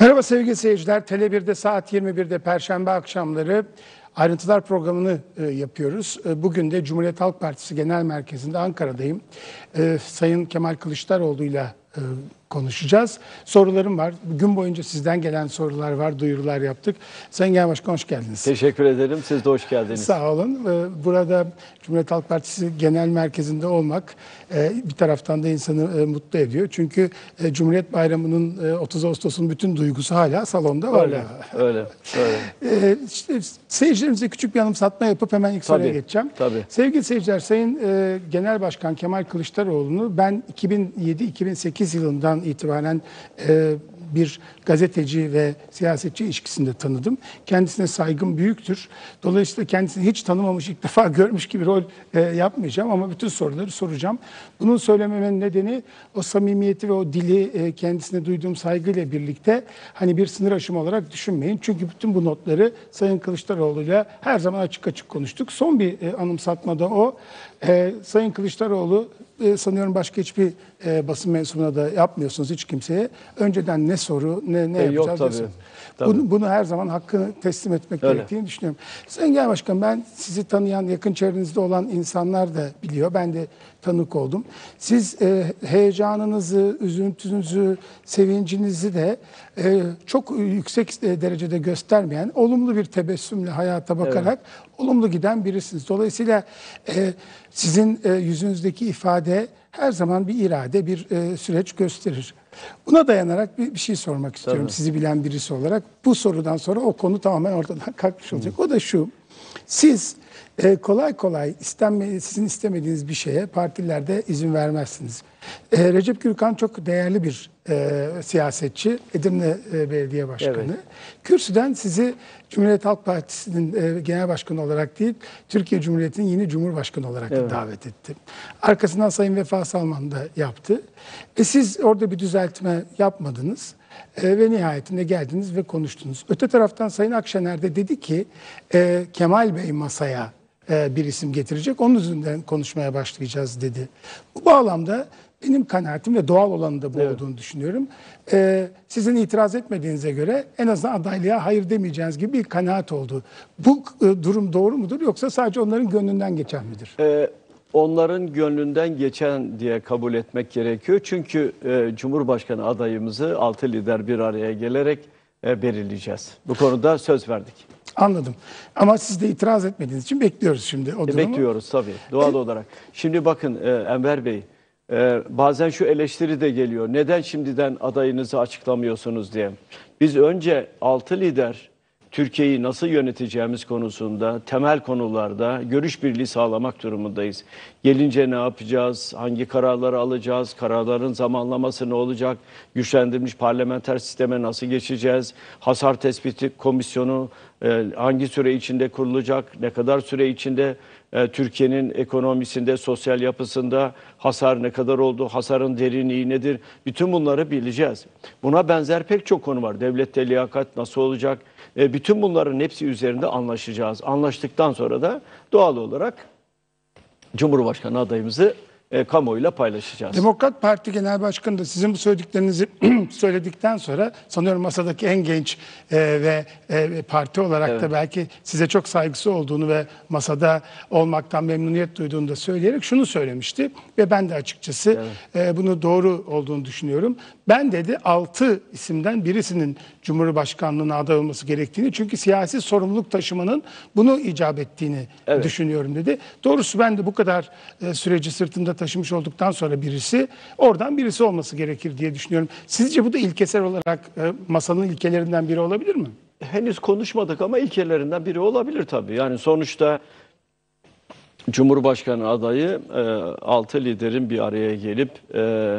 Merhaba sevgili seyirciler. Tele1'de saat 21'de Perşembe akşamları Ayrıntılar programını e, yapıyoruz. E, bugün de Cumhuriyet Halk Partisi Genel Merkezi'nde Ankara'dayım. E, Sayın Kemal Kılıçdaroğlu'yla e, konuşacağız. Sorularım var. Gün boyunca sizden gelen sorular var, duyurular yaptık. Sayın Genel Başkan hoş geldiniz. Teşekkür ederim. Siz de hoş geldiniz. Sağ olun. Ee, burada Cumhuriyet Halk Partisi Genel Merkezi'nde olmak e, bir taraftan da insanı e, mutlu ediyor. Çünkü e, Cumhuriyet Bayramı'nın 30 Ağustos'un bütün duygusu hala salonda var. Öyle, öyle. öyle. İşte seyircilerimize küçük bir anımsatma yapıp hemen ilk soruya geçeceğim. Tabii. Sevgili seyirciler, Sayın Genel Başkan Kemal Kılıçdaroğlu'nu ben 2007-2008 yılından itibaren e, bir gazeteci ve siyasetçi ilişkisinde tanıdım. Kendisine saygım büyüktür. Dolayısıyla kendisini hiç tanımamış, ilk defa görmüş gibi rol e, yapmayacağım ama bütün soruları soracağım. Bunun söylememin nedeni o samimiyeti ve o dili e, kendisine duyduğum saygıyla birlikte hani bir sınır aşımı olarak düşünmeyin. Çünkü bütün bu notları Sayın Kılıçdaroğlu ile her zaman açık açık konuştuk. Son bir e, anımsatmada o. E, Sayın Kılıçdaroğlu e, sanıyorum başka hiçbir e, basın mensubuna da yapmıyorsunuz hiç kimseye. Önceden ne soru ne ne e, yapacağız yok, tabii, Tabii. Bunu, bunu her zaman hakkını teslim etmek Öyle. gerektiğini düşünüyorum. Sayın Genel Başkan ben sizi tanıyan yakın çevrenizde olan insanlar da biliyor. Ben de tanık oldum. Siz e, heyecanınızı, üzüntünüzü, sevincinizi de e, çok yüksek e, derecede göstermeyen, olumlu bir tebessümle hayata bakarak evet. olumlu giden birisiniz. Dolayısıyla e, sizin e, yüzünüzdeki ifade her zaman bir irade, bir e, süreç gösterir. Buna dayanarak bir, bir şey sormak istiyorum Tabii. sizi bilen birisi olarak. Bu sorudan sonra o konu tamamen ortadan kalkmış olacak. Hı. O da şu, siz e, kolay kolay istenme, sizin istemediğiniz bir şeye partilerde izin vermezsiniz. E, Recep Gürkan çok değerli bir e, siyasetçi, Edirne e, Belediye Başkanı. Evet. Kürsüden sizi Cumhuriyet Halk Partisi'nin e, genel başkanı olarak değil, Türkiye Cumhuriyeti'nin yeni Cumhurbaşkanı olarak evet. davet etti. Arkasından Sayın Vefa Salman da yaptı. E, siz orada bir düzeltme yapmadınız. E, ve nihayetinde geldiniz ve konuştunuz. Öte taraftan Sayın Akşener de dedi ki e, Kemal Bey masaya e, bir isim getirecek. Onun üzerinden konuşmaya başlayacağız dedi. Bu bağlamda benim kanaatim ve doğal olanı da bu evet. olduğunu düşünüyorum. Ee, sizin itiraz etmediğinize göre en azından adaylığa hayır demeyeceğiniz gibi bir kanaat oldu. Bu e, durum doğru mudur yoksa sadece onların gönlünden geçen midir? Ee, onların gönlünden geçen diye kabul etmek gerekiyor. Çünkü e, Cumhurbaşkanı adayımızı altı lider bir araya gelerek e, belirleyeceğiz. Bu konuda söz verdik. Anladım. Ama siz de itiraz etmediğiniz için bekliyoruz şimdi o e, durumu. Bekliyoruz tabii doğal e, olarak. Şimdi bakın e, Enver Bey e, bazen şu eleştiri de geliyor. Neden şimdiden adayınızı açıklamıyorsunuz diye. Biz önce 6 lider Türkiye'yi nasıl yöneteceğimiz konusunda temel konularda görüş birliği sağlamak durumundayız. Gelince ne yapacağız, hangi kararları alacağız, kararların zamanlaması ne olacak, güçlendirilmiş parlamenter sisteme nasıl geçeceğiz, hasar tespiti komisyonu ee, hangi süre içinde kurulacak, ne kadar süre içinde e, Türkiye'nin ekonomisinde, sosyal yapısında hasar ne kadar oldu, hasarın derinliği nedir? Bütün bunları bileceğiz. Buna benzer pek çok konu var. Devlette liyakat nasıl olacak? E, bütün bunların hepsi üzerinde anlaşacağız. Anlaştıktan sonra da doğal olarak Cumhurbaşkanı adayımızı e, kamuoyuyla paylaşacağız. Demokrat Parti Genel Başkanı da sizin bu söylediklerinizi söyledikten sonra sanıyorum masadaki en genç e, ve e, parti olarak evet. da belki size çok saygısı olduğunu ve masada olmaktan memnuniyet duyduğunu da söyleyerek şunu söylemişti ve ben de açıkçası evet. e, bunu doğru olduğunu düşünüyorum. Ben dedi altı isimden birisinin Cumhurbaşkanlığına aday olması gerektiğini çünkü siyasi sorumluluk taşımanın bunu icap ettiğini evet. düşünüyorum dedi. Doğrusu ben de bu kadar e, süreci sırtımda taşımış olduktan sonra birisi oradan birisi olması gerekir diye düşünüyorum. Sizce bu da ilkesel olarak e, masanın ilkelerinden biri olabilir mi? Henüz konuşmadık ama ilkelerinden biri olabilir tabii. Yani sonuçta Cumhurbaşkanı adayı e, altı liderin bir araya gelip e,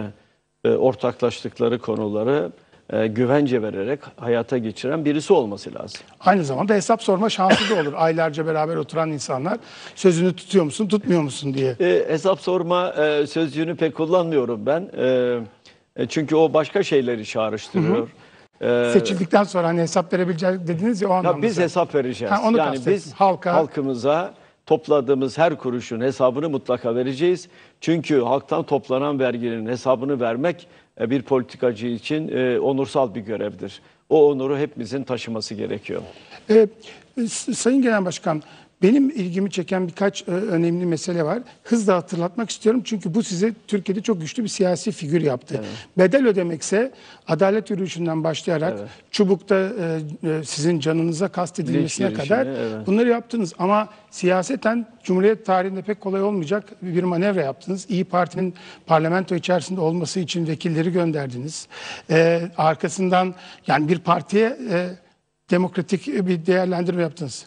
e, ortaklaştıkları konuları e, güvence vererek hayata geçiren birisi olması lazım. Aynı zamanda hesap sorma şansı da olur. Aylarca beraber oturan insanlar sözünü tutuyor musun, tutmuyor musun diye. E, hesap sorma e, sözcüğünü pek kullanmıyorum ben. E, e çünkü o başka şeyleri çağrıştırıyor. Hı hı. Ee, Seçildikten sonra hani hesap verebilecek dediniz ya o anlamda. Ya biz hesap vereceğiz. Ha, onu yani biz halka halkımıza topladığımız her kuruşun hesabını mutlaka vereceğiz. Çünkü halktan toplanan verginin hesabını vermek e, bir politikacı için e, onursal bir görevdir. O onuru hepimizin taşıması gerekiyor. E, Sayın Genel Başkan, benim ilgimi çeken birkaç e, önemli mesele var. Hızla hatırlatmak istiyorum çünkü bu size Türkiye'de çok güçlü bir siyasi figür yaptı. Evet. Bedel ödemekse adalet yürüyüşünden başlayarak evet. çubukta e, e, sizin canınıza kast edilmesine kadar evet. bunları yaptınız. Ama siyaseten Cumhuriyet tarihinde pek kolay olmayacak bir manevra yaptınız. İyi Parti'nin parlamento içerisinde olması için vekilleri gönderdiniz. Ee, arkasından yani bir partiye e, demokratik bir değerlendirme yaptınız.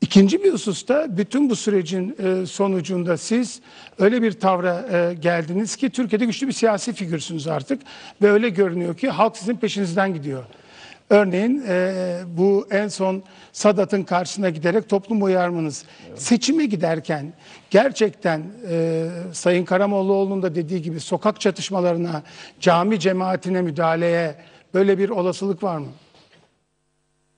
İkinci bir hususta bütün bu sürecin e, sonucunda siz öyle bir tavra e, geldiniz ki Türkiye'de güçlü bir siyasi figürsünüz artık ve öyle görünüyor ki halk sizin peşinizden gidiyor. Örneğin e, bu en son Sadat'ın karşısına giderek toplum uyarmanız. Evet. Seçime giderken gerçekten Sayın Karamollaoğlu'nun da dediği gibi sokak çatışmalarına, cami cemaatine müdahaleye böyle bir olasılık var mı?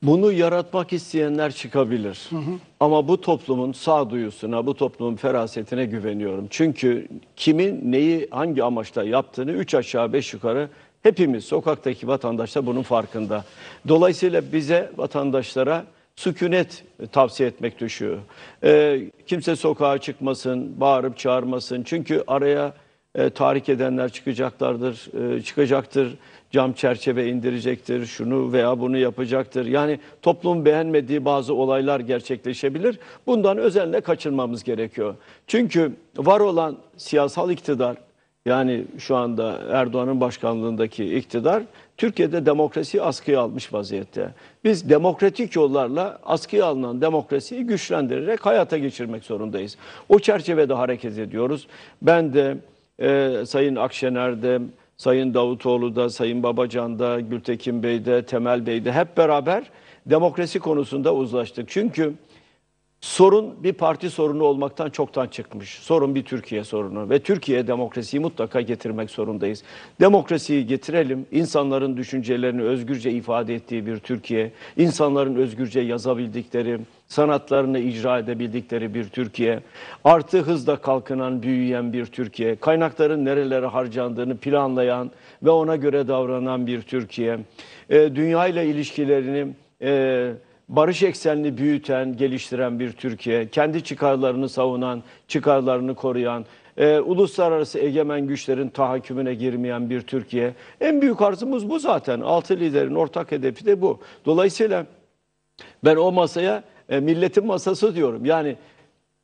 Bunu yaratmak isteyenler çıkabilir. Hı hı. Ama bu toplumun sağduyusuna, bu toplumun ferasetine güveniyorum. Çünkü kimin neyi hangi amaçla yaptığını üç aşağı beş yukarı hepimiz sokaktaki vatandaşlar bunun farkında. Dolayısıyla bize vatandaşlara sükunet tavsiye etmek düşüyor. E, kimse sokağa çıkmasın, bağırıp çağırmasın. Çünkü araya e, tahrik edenler çıkacaklardır, e, çıkacaktır cam çerçeve indirecektir, şunu veya bunu yapacaktır. Yani toplum beğenmediği bazı olaylar gerçekleşebilir. Bundan özenle kaçınmamız gerekiyor. Çünkü var olan siyasal iktidar, yani şu anda Erdoğan'ın başkanlığındaki iktidar Türkiye'de demokrasiyi askıya almış vaziyette. Biz demokratik yollarla askıya alınan demokrasiyi güçlendirerek hayata geçirmek zorundayız. O çerçevede hareket ediyoruz. Ben de e, Sayın Akşener'de Sayın Davutoğlu'da, Sayın Babacan'da, Gültekin Bey'de, Temel Bey'de hep beraber demokrasi konusunda uzlaştık. Çünkü Sorun bir parti sorunu olmaktan çoktan çıkmış. Sorun bir Türkiye sorunu ve Türkiye demokrasiyi mutlaka getirmek zorundayız. Demokrasiyi getirelim. insanların düşüncelerini özgürce ifade ettiği bir Türkiye, insanların özgürce yazabildikleri, sanatlarını icra edebildikleri bir Türkiye, artı hızla kalkınan, büyüyen bir Türkiye, kaynakların nerelere harcandığını planlayan ve ona göre davranan bir Türkiye, e, dünya ile ilişkilerini e, barış eksenli büyüten, geliştiren bir Türkiye, kendi çıkarlarını savunan, çıkarlarını koruyan, e, uluslararası egemen güçlerin tahakkümüne girmeyen bir Türkiye. En büyük arzımız bu zaten. Altı liderin ortak hedefi de bu. Dolayısıyla ben o masaya e, milletin masası diyorum. Yani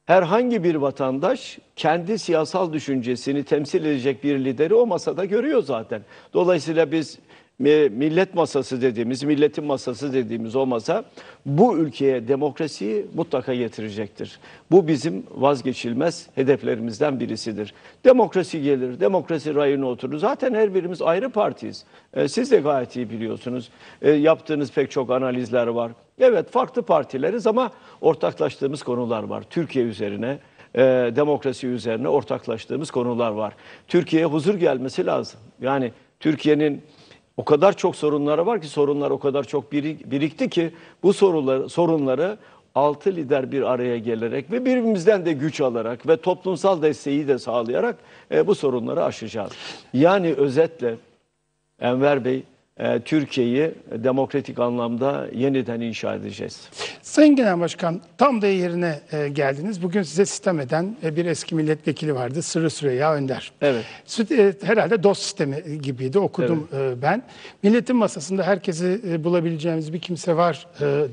herhangi bir vatandaş kendi siyasal düşüncesini temsil edecek bir lideri o masada görüyor zaten. Dolayısıyla biz millet masası dediğimiz, milletin masası dediğimiz o masa bu ülkeye demokrasiyi mutlaka getirecektir. Bu bizim vazgeçilmez hedeflerimizden birisidir. Demokrasi gelir, demokrasi rayına oturur. Zaten her birimiz ayrı partiyiz. E, siz de gayet iyi biliyorsunuz. E, yaptığınız pek çok analizler var. Evet farklı partileriz ama ortaklaştığımız konular var. Türkiye üzerine, e, demokrasi üzerine ortaklaştığımız konular var. Türkiye'ye huzur gelmesi lazım. Yani Türkiye'nin o kadar çok sorunları var ki sorunlar o kadar çok birikti ki bu sorunları, sorunları altı lider bir araya gelerek ve birbirimizden de güç alarak ve toplumsal desteği de sağlayarak e, bu sorunları aşacağız. Yani özetle Enver Bey e, Türkiye'yi demokratik anlamda yeniden inşa edeceğiz. Sayın Genel Başkan tam da yerine e, geldiniz. Bugün size sistem eden e, bir eski milletvekili vardı Sırrı Süreyya Önder. Evet. Herhalde dost sistemi gibiydi okudum evet. ben. Milletin masasında herkesi bulabileceğimiz bir kimse var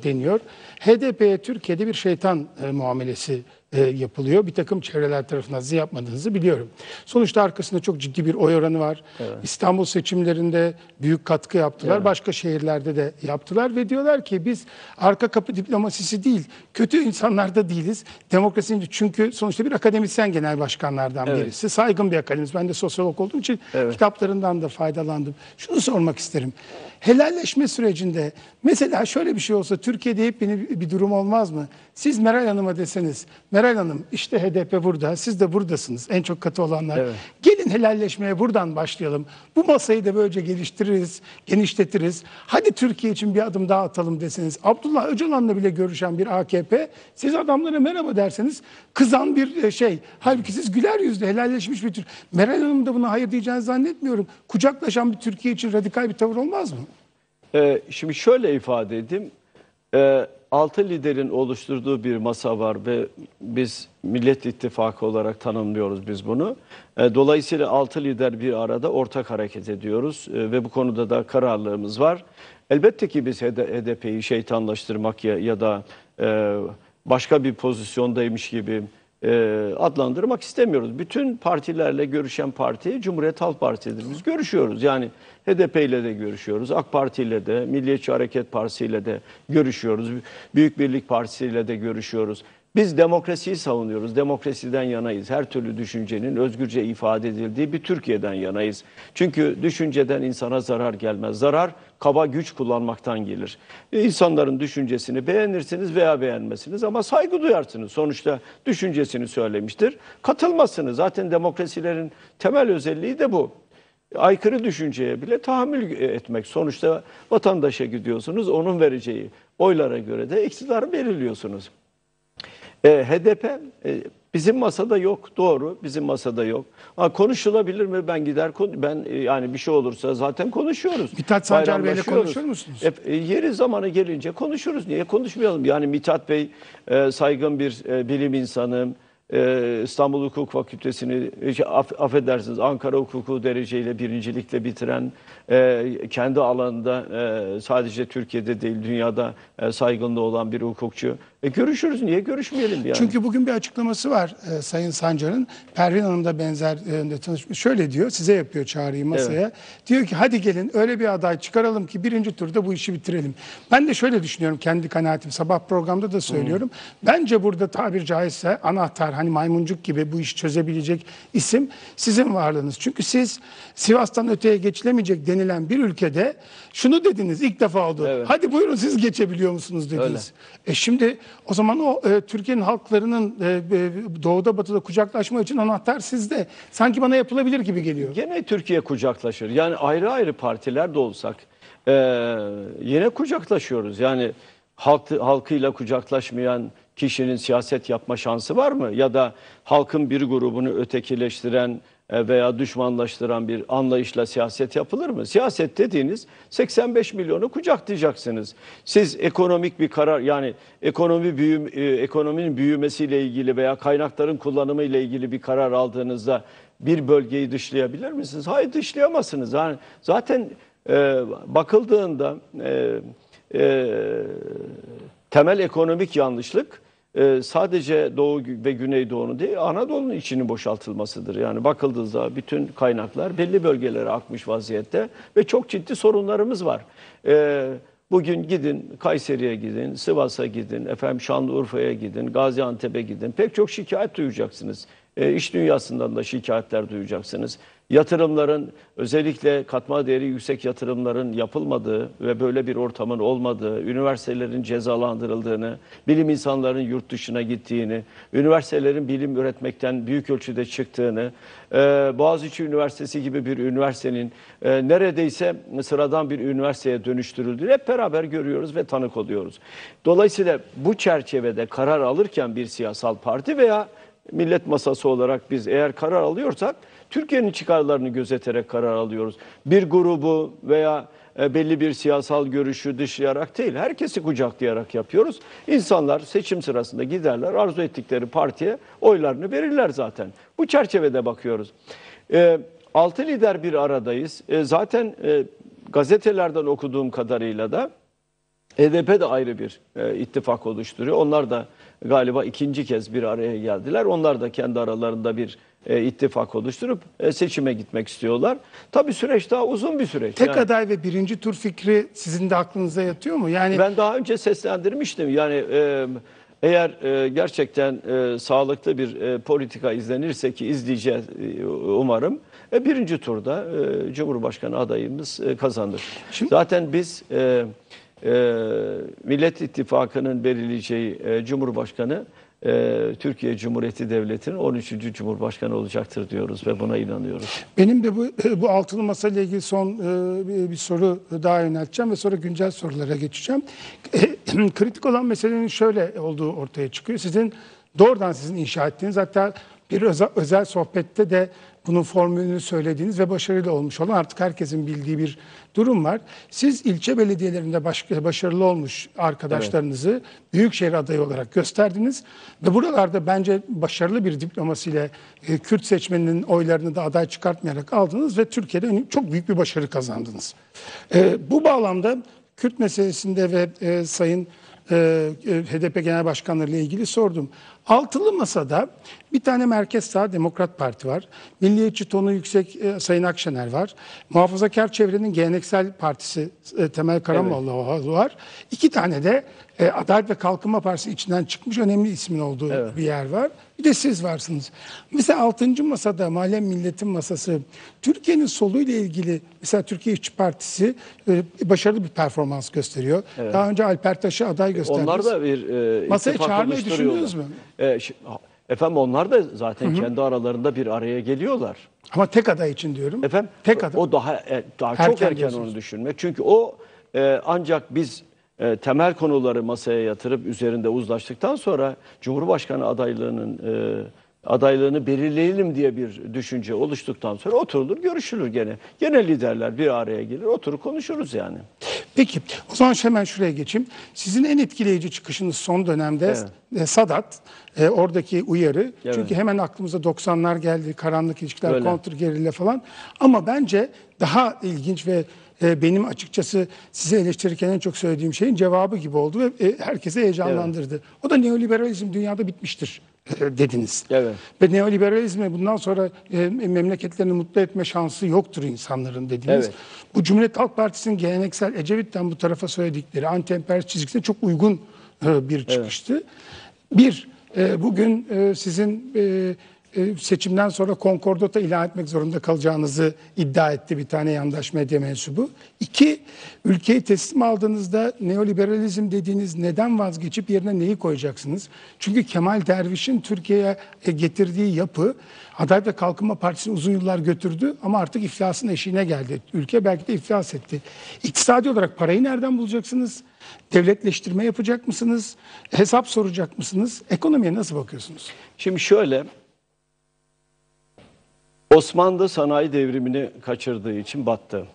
deniyor. HDP'ye Türkiye'de bir şeytan muamelesi e, yapılıyor. Bir takım çevreler tarafından size yapmadığınızı biliyorum. Sonuçta arkasında çok ciddi bir oy oranı var. Evet. İstanbul seçimlerinde büyük katkı yaptılar. Evet. Başka şehirlerde de yaptılar ve diyorlar ki biz arka kapı diplomasisi değil, kötü insanlarda değiliz. Demokrasinin çünkü sonuçta bir akademisyen genel başkanlardan evet. birisi. Saygın bir akademisyen. Ben de sosyolog olduğum için evet. kitaplarından da faydalandım. Şunu sormak isterim helalleşme sürecinde mesela şöyle bir şey olsa Türkiye'de hep bir, bir durum olmaz mı? Siz Meral Hanım'a deseniz Meral Hanım işte HDP burada siz de buradasınız en çok katı olanlar. Evet. Gelin helalleşmeye buradan başlayalım. Bu masayı da böylece geliştiririz, genişletiriz. Hadi Türkiye için bir adım daha atalım deseniz. Abdullah Öcalan'la bile görüşen bir AKP, siz adamlara merhaba derseniz kızan bir e, şey. Halbuki siz güler yüzlü, helalleşmiş bir Türkiye. Meral Hanım da buna hayır diyeceğini zannetmiyorum. Kucaklaşan bir Türkiye için radikal bir tavır olmaz mı? Ee, şimdi şöyle ifade edeyim. Ee, altı liderin oluşturduğu bir masa var ve biz Millet İttifakı olarak tanımlıyoruz biz bunu. Ee, dolayısıyla altı lider bir arada ortak hareket ediyoruz ee, ve bu konuda da kararlılığımız var. Elbette ki biz HDP'yi şeytanlaştırmak ya, ya da e, başka bir pozisyondaymış gibi e, adlandırmak istemiyoruz. Bütün partilerle görüşen parti Cumhuriyet Halk Partisi'dir. Biz görüşüyoruz. Yani HDP ile de görüşüyoruz, AK Parti ile de, Milliyetçi Hareket Partisi ile de görüşüyoruz, Büyük Birlik Partisi ile de görüşüyoruz. Biz demokrasiyi savunuyoruz, demokrasiden yanayız. Her türlü düşüncenin özgürce ifade edildiği bir Türkiye'den yanayız. Çünkü düşünceden insana zarar gelmez. Zarar kaba güç kullanmaktan gelir. İnsanların düşüncesini beğenirsiniz veya beğenmesiniz ama saygı duyarsınız. Sonuçta düşüncesini söylemiştir. Katılmasınız. Zaten demokrasilerin temel özelliği de bu aykırı düşünceye bile tahammül etmek. Sonuçta vatandaşa gidiyorsunuz, onun vereceği oylara göre de iktidar veriliyorsunuz. E, HDP e, bizim masada yok, doğru, bizim masada yok. Ama konuşulabilir mi? Ben gider, ben e, yani bir şey olursa zaten konuşuyoruz. Mithat Sancar Bey'le konuşur musunuz? E, yeri zamanı gelince konuşuruz. Niye konuşmayalım? Yani Mithat Bey e, saygın bir e, bilim insanı, ee, İstanbul Hukuk Fakültesini şey, affedersiniz Ankara Hukuku dereceyle birincilikle bitiren e, kendi alanında e, sadece Türkiye'de değil dünyada e, saygınlığı olan bir hukukçu. E görüşürüz. Niye görüşmeyelim yani? Çünkü bugün bir açıklaması var e, Sayın Sancar'ın. Pervin Hanım da benzer e, yönde tanışmış. Şöyle diyor, size yapıyor çağrıyı masaya. Evet. Diyor ki hadi gelin öyle bir aday çıkaralım ki birinci turda bu işi bitirelim. Ben de şöyle düşünüyorum kendi kanaatim. Sabah programda da söylüyorum. Hmm. Bence burada tabir caizse anahtar hani maymuncuk gibi bu işi çözebilecek isim sizin varlığınız. Çünkü siz Sivas'tan öteye geçilemeyecek denilen bir ülkede şunu dediniz ilk defa oldu. Evet. Hadi buyurun siz geçebiliyor musunuz dediniz. Öyle. E şimdi o zaman o e, Türkiye'nin halklarının e, e, doğuda batıda kucaklaşma için anahtar sizde. Sanki bana yapılabilir gibi geliyor. Gene Türkiye kucaklaşır. Yani ayrı ayrı partiler de olsak e, yine kucaklaşıyoruz. Yani halk, halkıyla kucaklaşmayan kişinin siyaset yapma şansı var mı? Ya da halkın bir grubunu ötekileştiren e, veya düşmanlaştıran bir anlayışla siyaset yapılır mı? Siyaset dediğiniz 85 milyonu kucaklayacaksınız. Siz ekonomik bir karar yani ekonomi büyüm e, ekonominin büyümesiyle ilgili veya kaynakların kullanımı ile ilgili bir karar aldığınızda bir bölgeyi dışlayabilir misiniz? Hayır dışlayamazsınız. Yani zaten e, bakıldığında e, e, temel ekonomik yanlışlık ee, sadece Doğu ve Güneydoğu'nun değil Anadolu'nun içinin boşaltılmasıdır. Yani bakıldığında bütün kaynaklar belli bölgelere akmış vaziyette ve çok ciddi sorunlarımız var. Ee, bugün gidin Kayseri'ye gidin, Sivas'a gidin, efendim Şanlıurfa'ya gidin, Gaziantep'e gidin. Pek çok şikayet duyacaksınız. Ee, iş dünyasından da şikayetler duyacaksınız. Yatırımların özellikle katma değeri yüksek yatırımların yapılmadığı ve böyle bir ortamın olmadığı, üniversitelerin cezalandırıldığını, bilim insanların yurt dışına gittiğini, üniversitelerin bilim üretmekten büyük ölçüde çıktığını, e, Boğaziçi Üniversitesi gibi bir üniversitenin e, neredeyse sıradan bir üniversiteye dönüştürüldüğünü hep beraber görüyoruz ve tanık oluyoruz. Dolayısıyla bu çerçevede karar alırken bir siyasal parti veya millet masası olarak biz eğer karar alıyorsak Türkiye'nin çıkarlarını gözeterek karar alıyoruz. Bir grubu veya e, belli bir siyasal görüşü dışlayarak değil, herkesi kucaklayarak yapıyoruz. İnsanlar seçim sırasında giderler, arzu ettikleri partiye oylarını verirler zaten. Bu çerçevede bakıyoruz. E, altı lider bir aradayız. E, zaten e, gazetelerden okuduğum kadarıyla da HDP de ayrı bir ittifak oluşturuyor. Onlar da galiba ikinci kez bir araya geldiler. Onlar da kendi aralarında bir e, ittifak oluşturup e, seçime gitmek istiyorlar. Tabii süreç daha uzun bir süreç. Tek yani. aday ve birinci tur fikri sizin de aklınıza yatıyor mu? Yani Ben daha önce seslendirmiştim. Yani e, eğer e, gerçekten e, sağlıklı bir e, politika izlenirse ki izleyeceğiz e, umarım. E, birinci turda e, Cumhurbaşkanı adayımız e, kazanır. Şimdi... Zaten biz e, e, Millet İttifakı'nın belirleyeceği e, Cumhurbaşkanı e, Türkiye Cumhuriyeti Devleti'nin 13. Cumhurbaşkanı olacaktır diyoruz ve buna inanıyoruz. Benim de bu, bu altılı masa ile ilgili son e, bir, bir soru daha yönelteceğim ve sonra güncel sorulara geçeceğim. E, kritik olan meselenin şöyle olduğu ortaya çıkıyor. Sizin doğrudan sizin inşa ettiğiniz hatta bir özel, özel sohbette de bunun formülünü söylediğiniz ve başarılı olmuş olan artık herkesin bildiği bir durum var. Siz ilçe belediyelerinde başka başarılı olmuş arkadaşlarınızı evet. büyükşehir adayı olarak gösterdiniz ve buralarda bence başarılı bir diplomasiyle e, Kürt seçmeninin oylarını da aday çıkartmayarak aldınız ve Türkiye'de çok büyük bir başarı kazandınız. E, bu bağlamda Kürt meselesinde ve e, Sayın e, e, HDP Genel Başkanları ile ilgili sordum. Altılı masada bir tane merkez sağ Demokrat Parti var. Milliyetçi tonu yüksek e, Sayın Akşener var. Muhafazakar çevrenin geleneksel partisi Temel Karamoğlu evet. var. İki tane de e, Adalet ve Kalkınma Partisi içinden çıkmış önemli ismin olduğu evet. bir yer var. Bir de siz varsınız. Mesela 6. masada Mahalle Milletin Masası Türkiye'nin soluyla ilgili mesela Türkiye İşçi Partisi e, başarılı bir performans gösteriyor. Evet. Daha önce Alper Taş'ı aday göstermiş. Onlar da bir e, masaya çağırmayı düşünüyoruz mu? E, efendim onlar da zaten Hı-hı. kendi aralarında bir araya geliyorlar. Ama tek aday için diyorum. Efendim tek aday. O daha e, daha Her çok erken onu düşünmek. Çünkü o e, ancak biz e, temel konuları masaya yatırıp üzerinde uzlaştıktan sonra Cumhurbaşkanı adaylığının e, adaylığını belirleyelim diye bir düşünce oluştuktan sonra oturulur görüşülür gene. Gene liderler bir araya gelir oturup konuşuruz yani. Peki o zaman hemen şuraya geçeyim. Sizin en etkileyici çıkışınız son dönemde evet. E, Sadat e, oradaki uyarı. Evet. Çünkü hemen aklımıza 90'lar geldi karanlık ilişkiler, Öyle. kontrgerilla falan. Ama bence daha ilginç ve e, benim açıkçası size eleştirirken en çok söylediğim şeyin cevabı gibi oldu ve e, herkese heyecanlandırdı. Evet. O da neoliberalizm dünyada bitmiştir e, dediniz. Evet. Ve neoliberalizme bundan sonra e, memleketlerini mutlu etme şansı yoktur insanların dediniz. Evet. Bu Cumhuriyet Halk Partisi'nin geleneksel Ecevit'ten bu tarafa söyledikleri anti-emperyalist çizgisine çok uygun bir çıkıştı. Evet. Bir, bugün sizin e, seçimden sonra konkordata ilan etmek zorunda kalacağınızı iddia etti bir tane yandaş medya mensubu. İki, ülkeyi teslim aldığınızda neoliberalizm dediğiniz neden vazgeçip yerine neyi koyacaksınız? Çünkü Kemal Derviş'in Türkiye'ye e, getirdiği yapı Adalet ve Kalkınma Partisi'ni uzun yıllar götürdü ama artık iflasın eşiğine geldi. Ülke belki de iflas etti. İktisadi olarak parayı nereden bulacaksınız? Devletleştirme yapacak mısınız? Hesap soracak mısınız? Ekonomiye nasıl bakıyorsunuz? Şimdi şöyle Osmanlı sanayi devrimini kaçırdığı için battı.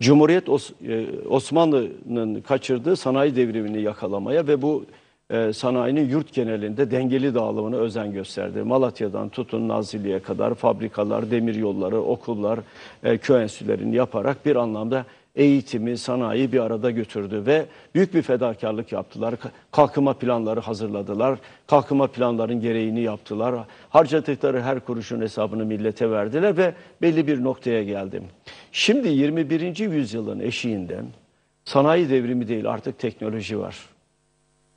Cumhuriyet e, Osmanlı'nın kaçırdığı sanayi devrimini yakalamaya ve bu e, sanayinin yurt genelinde dengeli dağılımına özen gösterdi. Malatya'dan tutun Nazilli'ye kadar fabrikalar, demir yolları, okullar, e, köy enstitülerini yaparak bir anlamda eğitimi, sanayi bir arada götürdü ve büyük bir fedakarlık yaptılar. Kalkınma planları hazırladılar. Kalkınma planların gereğini yaptılar. Harcadıkları her kuruşun hesabını millete verdiler ve belli bir noktaya geldim. Şimdi 21. yüzyılın eşiğinden sanayi devrimi değil artık teknoloji var.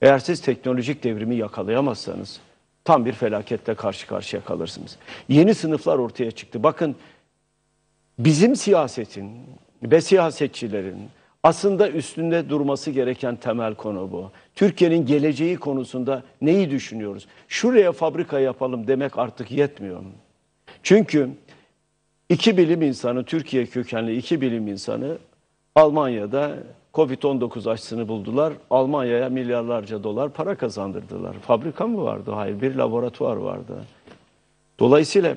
Eğer siz teknolojik devrimi yakalayamazsanız tam bir felaketle karşı karşıya kalırsınız. Yeni sınıflar ortaya çıktı. Bakın bizim siyasetin ve siyasetçilerin aslında üstünde durması gereken temel konu bu. Türkiye'nin geleceği konusunda neyi düşünüyoruz? Şuraya fabrika yapalım demek artık yetmiyor. Çünkü iki bilim insanı, Türkiye kökenli iki bilim insanı Almanya'da Covid-19 aşısını buldular. Almanya'ya milyarlarca dolar para kazandırdılar. Fabrika mı vardı? Hayır, bir laboratuvar vardı. Dolayısıyla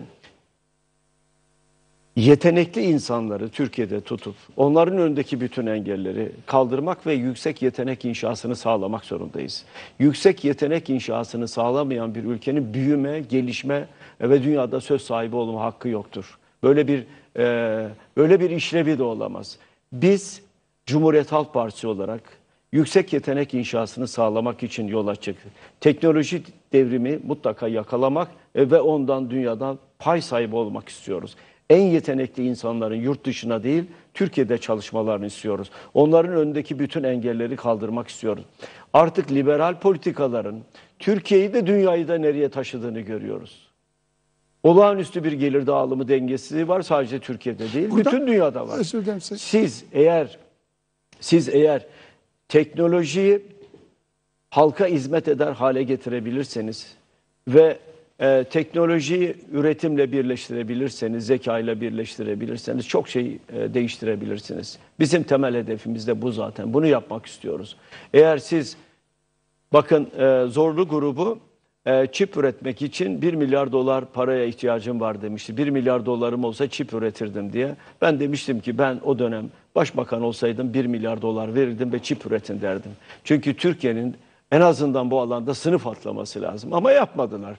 yetenekli insanları Türkiye'de tutup onların önündeki bütün engelleri kaldırmak ve yüksek yetenek inşasını sağlamak zorundayız. Yüksek yetenek inşasını sağlamayan bir ülkenin büyüme, gelişme ve dünyada söz sahibi olma hakkı yoktur. Böyle bir e, böyle bir işlevi de olamaz. Biz Cumhuriyet Halk Partisi olarak yüksek yetenek inşasını sağlamak için yola çıktık. Teknoloji devrimi mutlaka yakalamak ve ondan dünyadan pay sahibi olmak istiyoruz en yetenekli insanların yurt dışına değil Türkiye'de çalışmalarını istiyoruz. Onların önündeki bütün engelleri kaldırmak istiyoruz. Artık liberal politikaların Türkiye'yi de dünyayı da nereye taşıdığını görüyoruz. Olağanüstü bir gelir dağılımı dengesizliği var sadece Türkiye'de değil, Burada, bütün dünyada var. Siz eğer siz eğer teknolojiyi halka hizmet eder hale getirebilirseniz ve e, ee, teknolojiyi üretimle birleştirebilirseniz, zeka ile birleştirebilirseniz çok şey e, değiştirebilirsiniz. Bizim temel hedefimiz de bu zaten. Bunu yapmak istiyoruz. Eğer siz bakın e, zorlu grubu e, çip üretmek için 1 milyar dolar paraya ihtiyacım var demişti. 1 milyar dolarım olsa çip üretirdim diye. Ben demiştim ki ben o dönem başbakan olsaydım 1 milyar dolar verirdim ve çip üretin derdim. Çünkü Türkiye'nin en azından bu alanda sınıf atlaması lazım. Ama yapmadılar.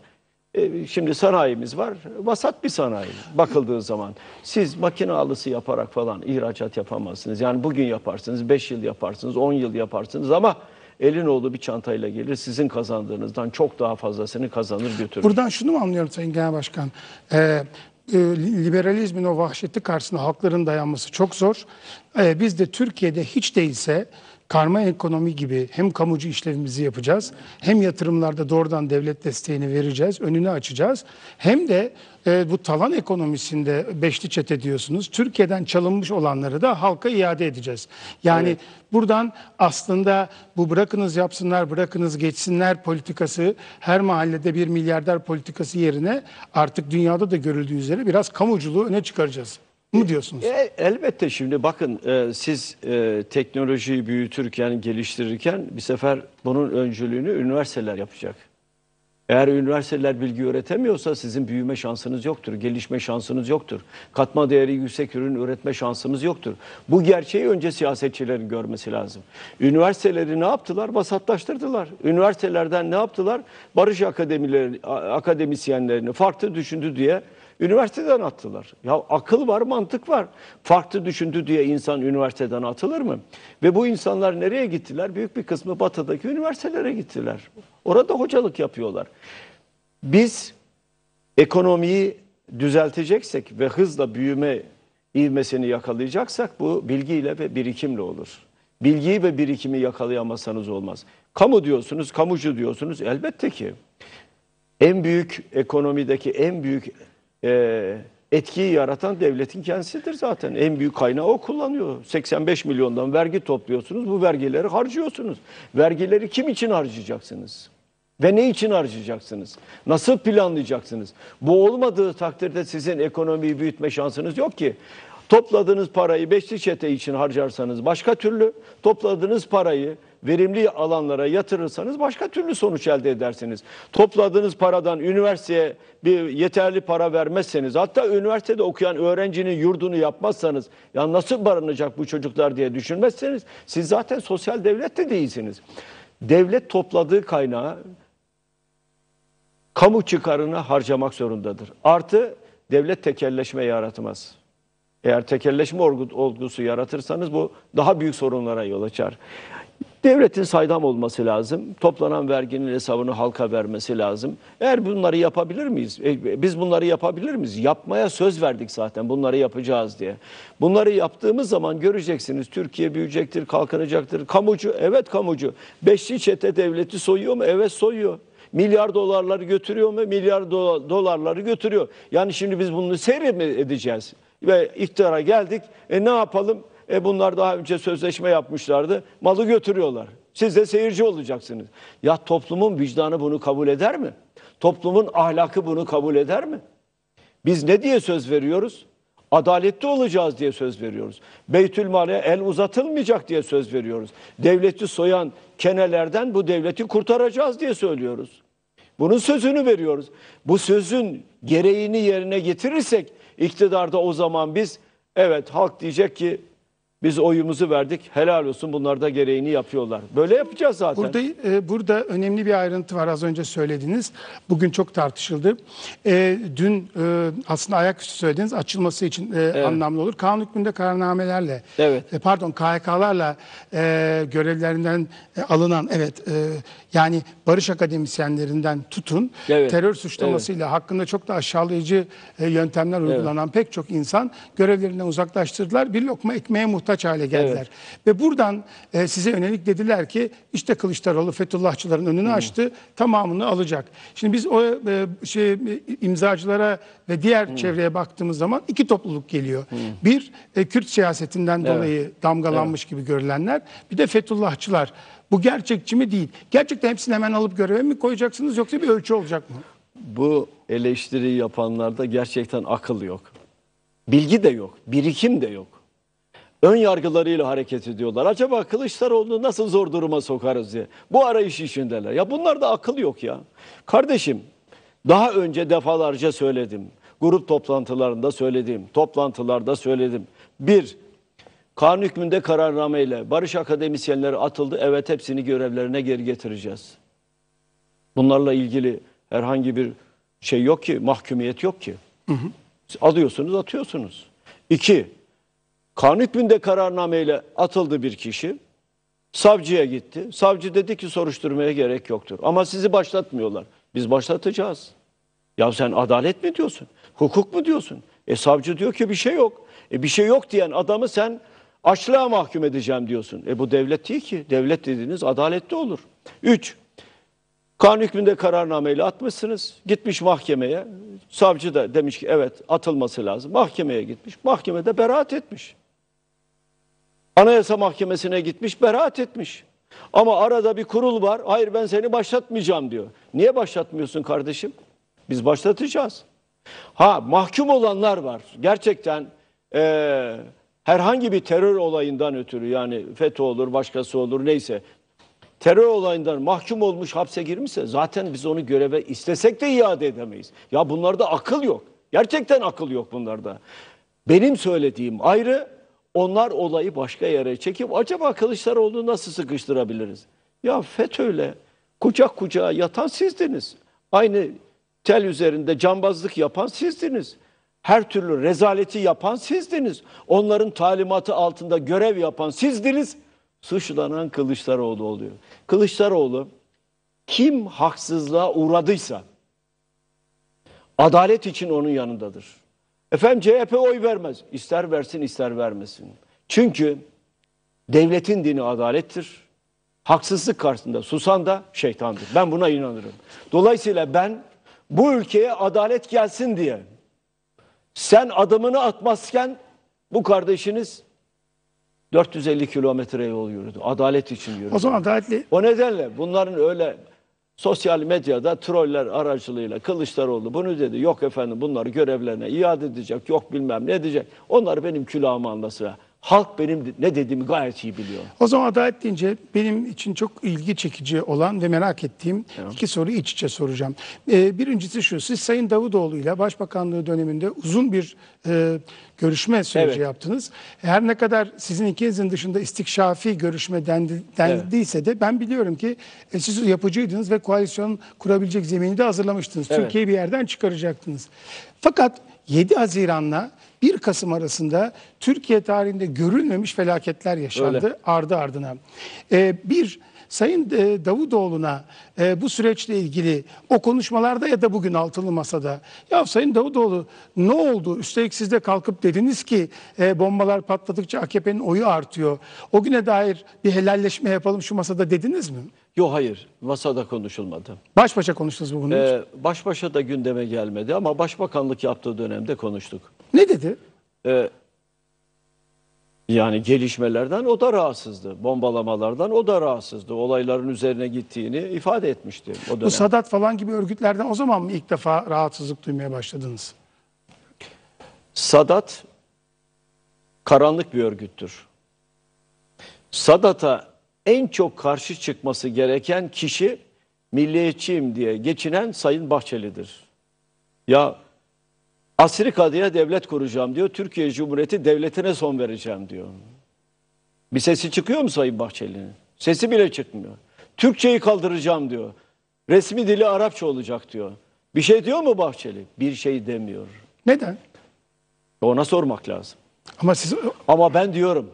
E, şimdi sanayimiz var. Vasat bir sanayi bakıldığı zaman. Siz makine alısı yaparak falan ihracat yapamazsınız. Yani bugün yaparsınız, 5 yıl yaparsınız, 10 yıl yaparsınız ama elin olduğu bir çantayla gelir sizin kazandığınızdan çok daha fazlasını kazanır götürür. Buradan şunu mu anlıyorum Sayın Genel Başkan? Ee, liberalizmin o vahşeti karşısında halkların dayanması çok zor. Ee, biz de Türkiye'de hiç değilse karma ekonomi gibi hem kamucu işlevimizi yapacağız, hem yatırımlarda doğrudan devlet desteğini vereceğiz, önünü açacağız. Hem de e, bu talan ekonomisinde beşli çete diyorsunuz. Türkiye'den çalınmış olanları da halka iade edeceğiz. Yani evet. buradan aslında bu bırakınız yapsınlar, bırakınız geçsinler politikası her mahallede bir milyarder politikası yerine artık dünyada da görüldüğü üzere biraz kamuculuğu öne çıkaracağız mu diyorsunuz? E, elbette şimdi bakın e, siz e, teknolojiyi büyütürken, geliştirirken bir sefer bunun öncülüğünü üniversiteler yapacak. Eğer üniversiteler bilgi öğretemiyorsa sizin büyüme şansınız yoktur, gelişme şansınız yoktur. Katma değeri yüksek ürün üretme şansımız yoktur. Bu gerçeği önce siyasetçilerin görmesi lazım. Üniversiteleri ne yaptılar? Vasatlaştırdılar. Üniversitelerden ne yaptılar? Barış akademileri, akademisyenlerini farklı düşündü diye Üniversiteden attılar. Ya akıl var, mantık var. Farklı düşündü diye insan üniversiteden atılır mı? Ve bu insanlar nereye gittiler? Büyük bir kısmı batıdaki üniversitelere gittiler. Orada hocalık yapıyorlar. Biz ekonomiyi düzelteceksek ve hızla büyüme ivmesini yakalayacaksak bu bilgiyle ve birikimle olur. Bilgiyi ve birikimi yakalayamazsanız olmaz. Kamu diyorsunuz, kamucu diyorsunuz. Elbette ki en büyük ekonomideki en büyük e, etkiyi yaratan devletin kendisidir zaten. En büyük kaynağı o kullanıyor. 85 milyondan vergi topluyorsunuz, bu vergileri harcıyorsunuz. Vergileri kim için harcayacaksınız? Ve ne için harcayacaksınız? Nasıl planlayacaksınız? Bu olmadığı takdirde sizin ekonomiyi büyütme şansınız yok ki. Topladığınız parayı beşli çete için harcarsanız başka türlü, topladığınız parayı verimli alanlara yatırırsanız başka türlü sonuç elde edersiniz. Topladığınız paradan üniversiteye bir yeterli para vermezseniz hatta üniversitede okuyan öğrencinin yurdunu yapmazsanız ya nasıl barınacak bu çocuklar diye düşünmezseniz siz zaten sosyal devlette de değilsiniz. Devlet topladığı kaynağı kamu çıkarına harcamak zorundadır. Artı devlet tekerleşme yaratmaz. Eğer tekelleşme olgusu yaratırsanız bu daha büyük sorunlara yol açar. Devletin saydam olması lazım. Toplanan verginin hesabını halka vermesi lazım. Eğer bunları yapabilir miyiz? E, biz bunları yapabilir miyiz? Yapmaya söz verdik zaten bunları yapacağız diye. Bunları yaptığımız zaman göreceksiniz Türkiye büyüyecektir, kalkınacaktır. Kamucu, evet kamucu. Beşli çete devleti soyuyor mu? Evet soyuyor. Milyar dolarları götürüyor mu? Milyar do dolarları götürüyor. Yani şimdi biz bunu edeceğiz Ve iktidara geldik. E ne yapalım? E bunlar daha önce sözleşme yapmışlardı. Malı götürüyorlar. Siz de seyirci olacaksınız. Ya toplumun vicdanı bunu kabul eder mi? Toplumun ahlakı bunu kabul eder mi? Biz ne diye söz veriyoruz? Adaletli olacağız diye söz veriyoruz. Beytülmale el uzatılmayacak diye söz veriyoruz. Devleti soyan kenelerden bu devleti kurtaracağız diye söylüyoruz. Bunun sözünü veriyoruz. Bu sözün gereğini yerine getirirsek iktidarda o zaman biz evet halk diyecek ki biz oyumuzu verdik. Helal olsun bunlar da gereğini yapıyorlar. Böyle yapacağız zaten. Burada e, burada önemli bir ayrıntı var az önce söylediniz. Bugün çok tartışıldı. E, dün e, aslında ayaküstü söylediniz açılması için e, evet. anlamlı olur. Kanun hükmünde kararnamelerle evet. e, pardon KHK'larla e, görevlerinden e, alınan evet e, yani barış akademisyenlerinden tutun evet. terör suçlamasıyla evet. hakkında çok da aşağılayıcı e, yöntemler uygulanan evet. pek çok insan görevlerinden uzaklaştırdılar. Bir lokma ekmeğe muhtaç hale geldiler. Evet. Ve buradan e, size yönelik dediler ki işte Kılıçdaroğlu Fethullahçıların önünü hmm. açtı. Tamamını alacak. Şimdi biz o e, şey imzacılara ve diğer hmm. çevreye baktığımız zaman iki topluluk geliyor. Hmm. Bir Kürt siyasetinden evet. dolayı damgalanmış evet. gibi görülenler. Bir de Fethullahçılar. Bu gerçekçi mi değil? Gerçekten hepsini hemen alıp göreve mi koyacaksınız yoksa bir ölçü olacak mı? Bu eleştiri yapanlarda gerçekten akıl yok. Bilgi de yok, birikim de yok. Ön yargılarıyla hareket ediyorlar. Acaba Kılıçdaroğlu'nu nasıl zor duruma sokarız diye. Bu arayış içindeler. Ya bunlar da akıl yok ya. Kardeşim daha önce defalarca söyledim. Grup toplantılarında söyledim. Toplantılarda söyledim. Bir, Kanun hükmünde kararnameyle barış akademisyenleri atıldı. Evet hepsini görevlerine geri getireceğiz. Bunlarla ilgili herhangi bir şey yok ki, mahkumiyet yok ki. Hı hı. Alıyorsunuz, atıyorsunuz. İki, kanun hükmünde kararnameyle atıldı bir kişi. Savcıya gitti. Savcı dedi ki soruşturmaya gerek yoktur. Ama sizi başlatmıyorlar. Biz başlatacağız. Ya sen adalet mi diyorsun? Hukuk mu diyorsun? E savcı diyor ki bir şey yok. E bir şey yok diyen adamı sen Açlığa mahkum edeceğim diyorsun. E bu devlet değil ki. Devlet dediğiniz adaletli olur. Üç, kanun hükmünde kararnameyle atmışsınız. Gitmiş mahkemeye. Savcı da demiş ki evet atılması lazım. Mahkemeye gitmiş. Mahkemede beraat etmiş. Anayasa Mahkemesi'ne gitmiş, beraat etmiş. Ama arada bir kurul var. Hayır ben seni başlatmayacağım diyor. Niye başlatmıyorsun kardeşim? Biz başlatacağız. Ha mahkum olanlar var. Gerçekten eee herhangi bir terör olayından ötürü yani FETÖ olur başkası olur neyse terör olayından mahkum olmuş hapse girmişse zaten biz onu göreve istesek de iade edemeyiz. Ya bunlarda akıl yok. Gerçekten akıl yok bunlarda. Benim söylediğim ayrı, onlar olayı başka yere çekip acaba Kılıçdaroğlu nasıl sıkıştırabiliriz? Ya FETÖ'yle kucak kucağa yatan sizdiniz. Aynı tel üzerinde cambazlık yapan sizdiniz. Her türlü rezaleti yapan sizdiniz. Onların talimatı altında görev yapan sizdiniz. Suçlanan Kılıçdaroğlu oluyor. Kılıçdaroğlu kim haksızlığa uğradıysa adalet için onun yanındadır. Efendim CHP oy vermez. İster versin ister vermesin. Çünkü devletin dini adalettir. Haksızlık karşısında susan da şeytandır. Ben buna inanırım. Dolayısıyla ben bu ülkeye adalet gelsin diye sen adımını atmazken bu kardeşiniz 450 kilometre yol yürüdü. Adalet için yürüdü. O zaman adaletli. O nedenle bunların öyle sosyal medyada troller aracılığıyla Kılıçdaroğlu bunu dedi. Yok efendim bunları görevlerine iade edecek. Yok bilmem ne edecek. Onlar benim külahımı anlasın. Halk benim ne dediğimi gayet iyi biliyor. O zaman adalet deyince benim için çok ilgi çekici olan ve merak ettiğim evet. iki soru iç içe soracağım. Ee, birincisi şu, siz Sayın Davutoğlu ile Başbakanlığı döneminde uzun bir e, görüşme süreci evet. yaptınız. Her ne kadar sizin ikinizin dışında istikşafi görüşme dendi, dendiyse evet. de ben biliyorum ki e, siz yapıcıydınız ve koalisyon kurabilecek zemini de hazırlamıştınız. Evet. Türkiye'yi bir yerden çıkaracaktınız. Fakat 7 Haziran'la 1 Kasım arasında Türkiye tarihinde görülmemiş felaketler yaşandı Öyle. ardı ardına. Ee, bir, Sayın e, Davutoğlu'na e, bu süreçle ilgili o konuşmalarda ya da bugün altılı masada ya Sayın Davutoğlu ne oldu? Üstelik siz de kalkıp dediniz ki e, bombalar patladıkça AKP'nin oyu artıyor. O güne dair bir helalleşme yapalım şu masada dediniz mi? Yok hayır masada konuşulmadı. Baş başa konuştunuz mu bunu? Ee, baş başa da gündeme gelmedi ama başbakanlık yaptığı dönemde konuştuk. Ne dedi? Ee, yani gelişmelerden o da rahatsızdı. Bombalamalardan o da rahatsızdı. Olayların üzerine gittiğini ifade etmişti o dönem. Bu Sadat falan gibi örgütlerden o zaman mı ilk defa rahatsızlık duymaya başladınız? Sadat karanlık bir örgüttür. Sadat'a en çok karşı çıkması gereken kişi milliyetçiyim diye geçinen Sayın Bahçeli'dir. Ya Asrika'ya devlet kuracağım diyor. Türkiye Cumhuriyeti devletine son vereceğim diyor. Bir sesi çıkıyor mu Sayın Bahçeli'nin? Sesi bile çıkmıyor. Türkçeyi kaldıracağım diyor. Resmi dili Arapça olacak diyor. Bir şey diyor mu Bahçeli? Bir şey demiyor. Neden? Ona sormak lazım. Ama siz Ama ben diyorum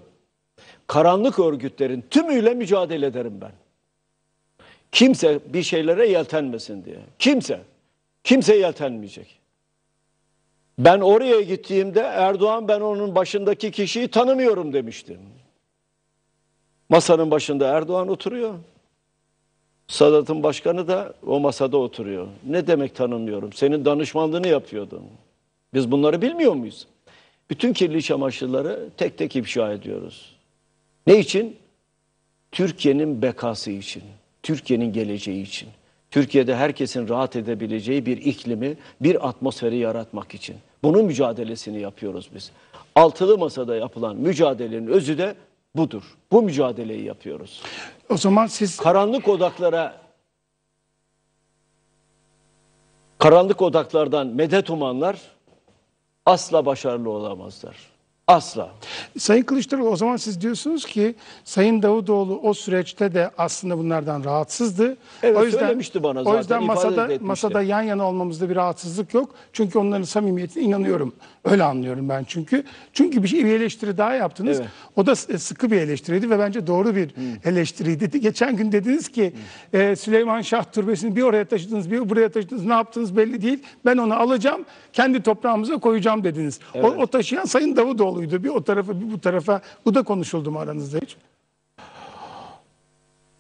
karanlık örgütlerin tümüyle mücadele ederim ben. Kimse bir şeylere yeltenmesin diye. Kimse. Kimse yeltenmeyecek. Ben oraya gittiğimde Erdoğan ben onun başındaki kişiyi tanımıyorum demiştim. Masanın başında Erdoğan oturuyor. Sadat'ın başkanı da o masada oturuyor. Ne demek tanımıyorum? Senin danışmanlığını yapıyordum. Biz bunları bilmiyor muyuz? Bütün kirli çamaşırları tek tek ifşa ediyoruz. Ne için? Türkiye'nin bekası için, Türkiye'nin geleceği için. Türkiye'de herkesin rahat edebileceği bir iklimi, bir atmosferi yaratmak için. Bunun mücadelesini yapıyoruz biz. Altılı masada yapılan mücadelenin özü de budur. Bu mücadeleyi yapıyoruz. O zaman siz karanlık odaklara karanlık odaklardan medet umanlar asla başarılı olamazlar. Asla. Sayın Kılıçdaroğlu o zaman siz diyorsunuz ki Sayın Davutoğlu o süreçte de aslında bunlardan rahatsızdı. Evet, o yüzden söylemişti bana zaten. O yüzden masada masada yan yana olmamızda bir rahatsızlık yok. Çünkü onların samimiyetine inanıyorum. Öyle anlıyorum ben çünkü. Çünkü bir, şey, bir eleştiri daha yaptınız. Evet. O da sıkı bir eleştiriydi ve bence doğru bir hmm. eleştiriydi. Geçen gün dediniz ki hmm. e, Süleyman Şah Türbesi'ni bir oraya taşıdınız, bir buraya taşıdınız. Ne yaptınız belli değil. Ben onu alacağım, kendi toprağımıza koyacağım dediniz. Evet. O, o taşıyan Sayın Davutoğlu Davutoğlu'ydu. Bir o tarafa bir bu tarafa. Bu da konuşuldu mu aranızda hiç?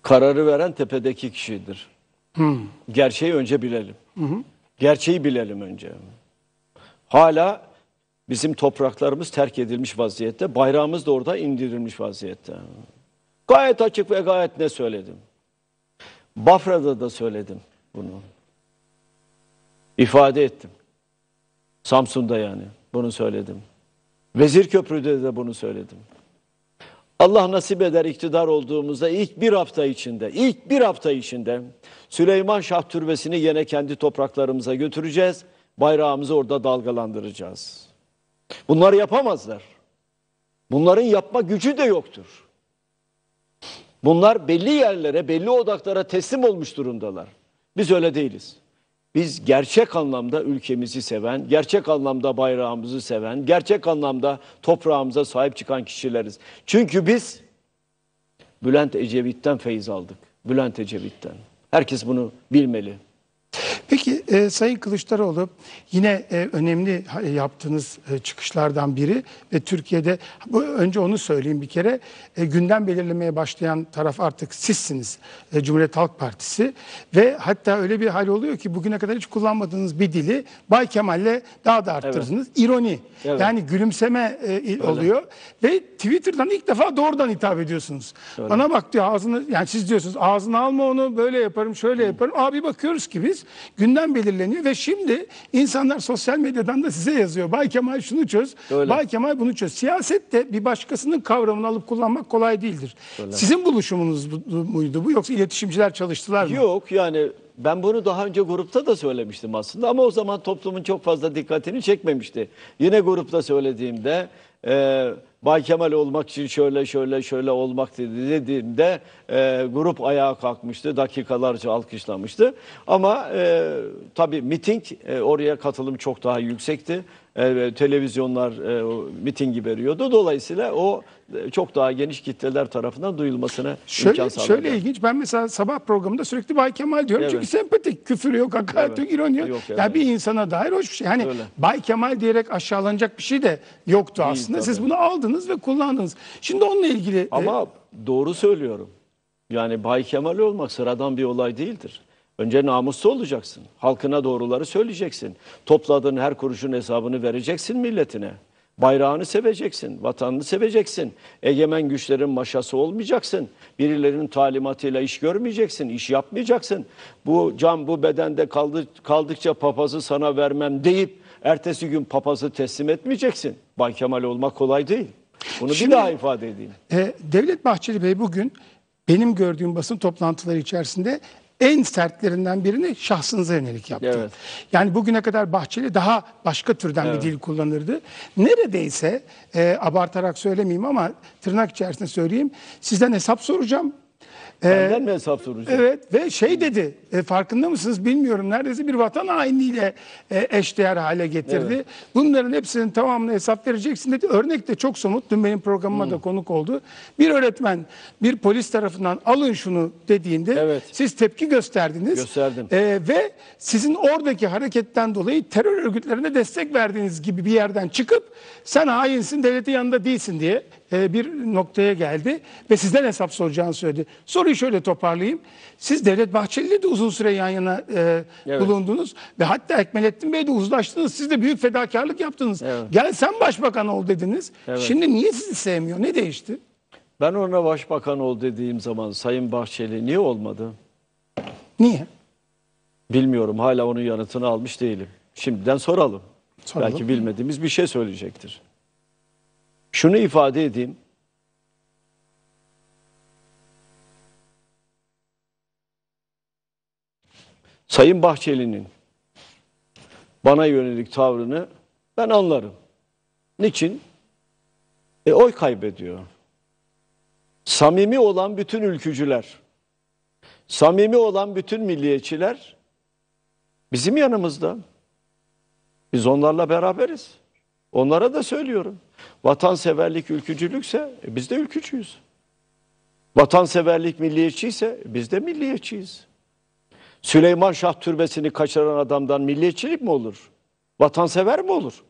Kararı veren tepedeki kişidir. Hmm. Gerçeği önce bilelim. Hmm. Gerçeği bilelim önce. Hala bizim topraklarımız terk edilmiş vaziyette. Bayrağımız da orada indirilmiş vaziyette. Gayet açık ve gayet ne söyledim. Bafra'da da söyledim bunu. İfade ettim. Samsun'da yani bunu söyledim. Vezir Köprü'de de bunu söyledim. Allah nasip eder iktidar olduğumuzda ilk bir hafta içinde, ilk bir hafta içinde Süleyman Şah Türbesi'ni yine kendi topraklarımıza götüreceğiz. Bayrağımızı orada dalgalandıracağız. Bunlar yapamazlar. Bunların yapma gücü de yoktur. Bunlar belli yerlere, belli odaklara teslim olmuş durumdalar. Biz öyle değiliz. Biz gerçek anlamda ülkemizi seven, gerçek anlamda bayrağımızı seven, gerçek anlamda toprağımıza sahip çıkan kişileriz. Çünkü biz Bülent Ecevit'ten feyiz aldık. Bülent Ecevit'ten. Herkes bunu bilmeli. E, Sayın Kılıçdaroğlu yine e, önemli yaptığınız e, çıkışlardan biri ve Türkiye'de bu, önce onu söyleyeyim bir kere e, gündem belirlemeye başlayan taraf artık sizsiniz e, Cumhuriyet Halk Partisi ve hatta öyle bir hal oluyor ki bugüne kadar hiç kullanmadığınız bir dili Bay Kemal'le daha da arttırdınız. Evet. İroni evet. yani gülümseme e, oluyor ve Twitter'dan ilk defa doğrudan hitap ediyorsunuz. Öyle. Bana bak diyor ağzını yani siz diyorsunuz ağzını alma onu böyle yaparım şöyle yaparım. Abi bakıyoruz ki biz gündem belirlemeye belirleniyor ve şimdi insanlar sosyal medyadan da size yazıyor. Bay Kemal şunu çöz, Öyle. Bay Kemal bunu çöz. Siyasette bir başkasının kavramını alıp kullanmak kolay değildir. Öyle. Sizin buluşumunuz muydu bu yoksa iletişimciler çalıştılar mı? Yok yani ben bunu daha önce grupta da söylemiştim aslında ama o zaman toplumun çok fazla dikkatini çekmemişti. Yine grupta söylediğimde... E, Bay Kemal olmak için şöyle şöyle şöyle olmak dedi dediğimde e, grup ayağa kalkmıştı. Dakikalarca alkışlamıştı. Ama e, tabii miting e, oraya katılım çok daha yüksekti. E, televizyonlar e, mitingi veriyordu. Dolayısıyla o e, çok daha geniş kitleler tarafından duyulmasına şöyle, imkan sağladı. Şöyle ilginç ben mesela sabah programında sürekli Bay Kemal diyorum. Evet. Çünkü sempatik küfür yok, hakaret evet. yok, ironi yok. yok evet. yani bir insana dair hoş bir şey. Hani Öyle. Bay Kemal diyerek aşağılanacak bir şey de yoktu Değil, aslında. Tabii. Siz bunu aldınız ve kullandınız. Şimdi onunla ilgili... E, Ama e, doğru söylüyorum. Yani Bay Kemal olmak sıradan bir olay değildir. Önce namuslu olacaksın. Halkına doğruları söyleyeceksin. Topladığın her kuruşun hesabını vereceksin milletine. Bayrağını seveceksin, vatanını seveceksin. Egemen güçlerin maşası olmayacaksın. Birilerinin talimatıyla iş görmeyeceksin, iş yapmayacaksın. Bu can bu bedende kaldı, kaldıkça papazı sana vermem deyip ertesi gün papazı teslim etmeyeceksin. Bay Kemal olmak kolay değil. Bunu Şimdi, bir daha ifade edeyim. E, Devlet Bahçeli Bey bugün benim gördüğüm basın toplantıları içerisinde en sertlerinden birini şahsınıza yönelik yaptı. Evet. Yani bugüne kadar Bahçeli daha başka türden evet. bir dil kullanırdı. Neredeyse e, abartarak söylemeyeyim ama tırnak içerisinde söyleyeyim. Sizden hesap soracağım. Benden ee, mi hesap soracak? Evet ve şey dedi e, farkında mısınız bilmiyorum neredeyse bir vatan hainiyle e, eşdeğer hale getirdi. Evet. Bunların hepsinin tamamını hesap vereceksin dedi. Örnek de çok somut dün benim programıma da hmm. konuk oldu. Bir öğretmen bir polis tarafından alın şunu dediğinde Evet. siz tepki gösterdiniz. Gösterdim. E, ve sizin oradaki hareketten dolayı terör örgütlerine destek verdiğiniz gibi bir yerden çıkıp sen hainsin devletin yanında değilsin diye e, bir noktaya geldi ve sizden hesap soracağını söyledi. Soruyu şöyle toparlayayım. Siz Devlet Bahçeli'yle de uzun süre yan yana e, evet. bulundunuz ve hatta Ekmelettin Bey'le uzlaştınız. Siz de büyük fedakarlık yaptınız. Evet. Gel sen başbakan ol dediniz. Evet. Şimdi niye sizi sevmiyor? Ne değişti? Ben ona başbakan ol dediğim zaman Sayın Bahçeli niye olmadı? Niye? Bilmiyorum. Hala onun yanıtını almış değilim. Şimdiden soralım. soralım. Belki bilmediğimiz bir şey söyleyecektir. Şunu ifade edeyim. Sayın Bahçeli'nin bana yönelik tavrını ben anlarım. Niçin? E oy kaybediyor. Samimi olan bütün ülkücüler, samimi olan bütün milliyetçiler bizim yanımızda. Biz onlarla beraberiz. Onlara da söylüyorum. Vatanseverlik ülkücülükse e, biz de ülkücüyüz. Vatanseverlik milliyetçiyse e, biz de milliyetçiyiz. Süleyman Şah türbesini kaçıran adamdan milliyetçilik mi olur? Vatansever mi olur?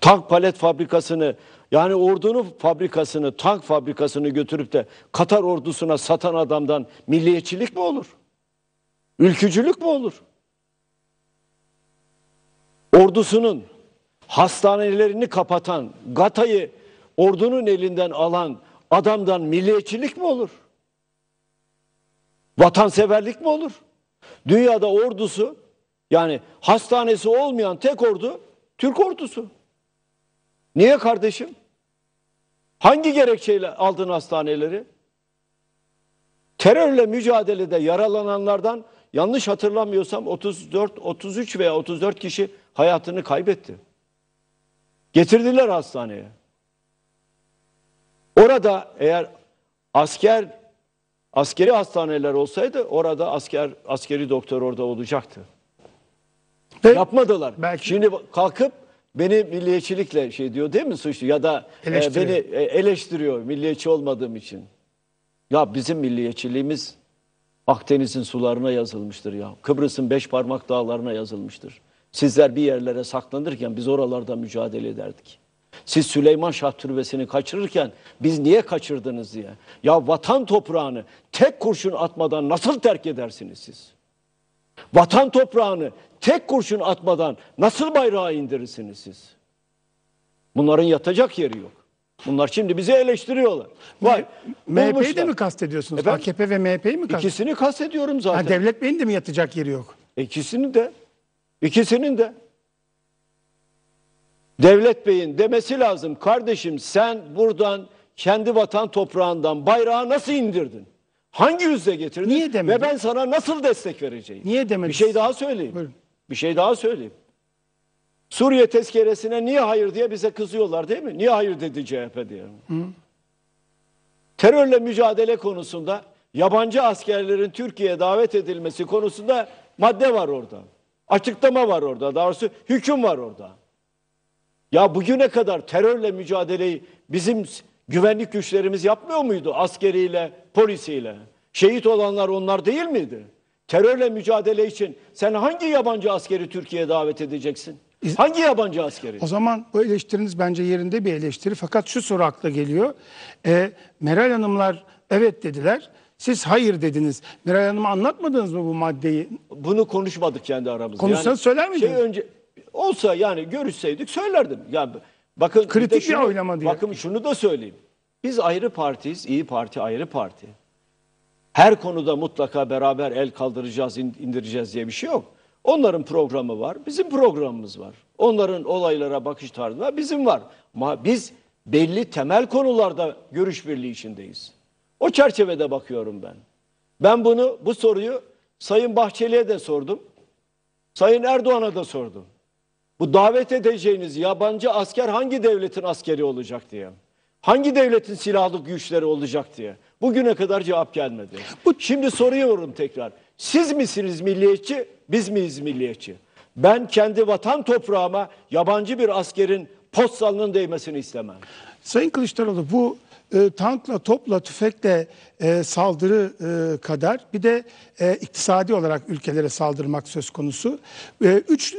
Tank palet fabrikasını yani ordunun fabrikasını, tank fabrikasını götürüp de Katar ordusuna satan adamdan milliyetçilik mi olur? Ülkücülük mü olur? Ordusunun hastanelerini kapatan, Gata'yı ordunun elinden alan adamdan milliyetçilik mi olur? Vatanseverlik mi olur? Dünyada ordusu yani hastanesi olmayan tek ordu Türk ordusu. Niye kardeşim? Hangi gerekçeyle aldın hastaneleri? Terörle mücadelede yaralananlardan yanlış hatırlamıyorsam 34 33 veya 34 kişi hayatını kaybetti. Getirdiler hastaneye. Orada eğer asker askeri hastaneler olsaydı orada asker askeri doktor orada olacaktı. Ve Yapmadılar. Belki... Şimdi kalkıp beni milliyetçilikle şey diyor değil mi suçlu ya da e, beni e, eleştiriyor milliyetçi olmadığım için. Ya bizim milliyetçiliğimiz Akdeniz'in sularına yazılmıştır ya. Kıbrıs'ın beş parmak dağlarına yazılmıştır. Sizler bir yerlere saklanırken biz oralarda mücadele ederdik. Siz Süleyman Şah Türbesi'ni kaçırırken biz niye kaçırdınız diye. Ya vatan toprağını tek kurşun atmadan nasıl terk edersiniz siz? Vatan toprağını tek kurşun atmadan nasıl bayrağı indirirsiniz siz? Bunların yatacak yeri yok. Bunlar şimdi bizi eleştiriyorlar. Vay, MHP'yi de mi kastediyorsunuz? Efendim? AKP ve MHP'yi mi kastediyorsunuz? İkisini kastediyorum zaten. Ha, devlet Bey'in de mi yatacak yeri yok? İkisini de. İkisinin de. Devlet Bey'in demesi lazım. Kardeşim sen buradan kendi vatan toprağından bayrağı nasıl indirdin? Hangi yüzle getirdin? Niye demedin? Ve ben sana nasıl destek vereceğim? Niye demedin? Bir şey daha söyleyeyim. Buyurun. Bir şey daha söyleyeyim. Suriye tezkeresine niye hayır diye bize kızıyorlar değil mi? Niye hayır dedi CHP diye. Hı. Terörle mücadele konusunda yabancı askerlerin Türkiye'ye davet edilmesi konusunda madde var orada. Açıklama var orada. Daha doğrusu hüküm var orada. Ya bugüne kadar terörle mücadeleyi bizim güvenlik güçlerimiz yapmıyor muydu? Askeriyle, polisiyle. Şehit olanlar onlar değil miydi? Terörle mücadele için sen hangi yabancı askeri Türkiye'ye davet edeceksin? Hangi yabancı askeri? O zaman bu eleştiriniz bence yerinde bir eleştiri. Fakat şu soru akla geliyor. E, Meral Hanımlar evet dediler. Siz hayır dediniz. Miray Hanım'a anlatmadınız mı bu maddeyi? Bunu konuşmadık kendi aramızda. Konuşsanız yani söyler şey miydiniz? Şey önce olsa yani görüşseydik söylerdim. Yani bakın kritik bir şunu, oynama diye. Bakın şunu da söyleyeyim. Biz ayrı partiyiz. İyi Parti ayrı parti. Her konuda mutlaka beraber el kaldıracağız, indireceğiz diye bir şey yok. Onların programı var, bizim programımız var. Onların olaylara bakış tarzı var, bizim var. Ama biz belli temel konularda görüş birliği içindeyiz. O çerçevede bakıyorum ben. Ben bunu bu soruyu Sayın Bahçeli'ye de sordum. Sayın Erdoğan'a da sordum. Bu davet edeceğiniz yabancı asker hangi devletin askeri olacak diye. Hangi devletin silahlı güçleri olacak diye. Bugüne kadar cevap gelmedi. Bu şimdi soruyorum tekrar. Siz misiniz milliyetçi, biz miyiz milliyetçi? Ben kendi vatan toprağıma yabancı bir askerin postalının değmesini istemem. Sayın Kılıçdaroğlu bu ee, tankla, topla, tüfekle e, saldırı e, kadar bir de e, iktisadi olarak ülkelere saldırmak söz konusu. üç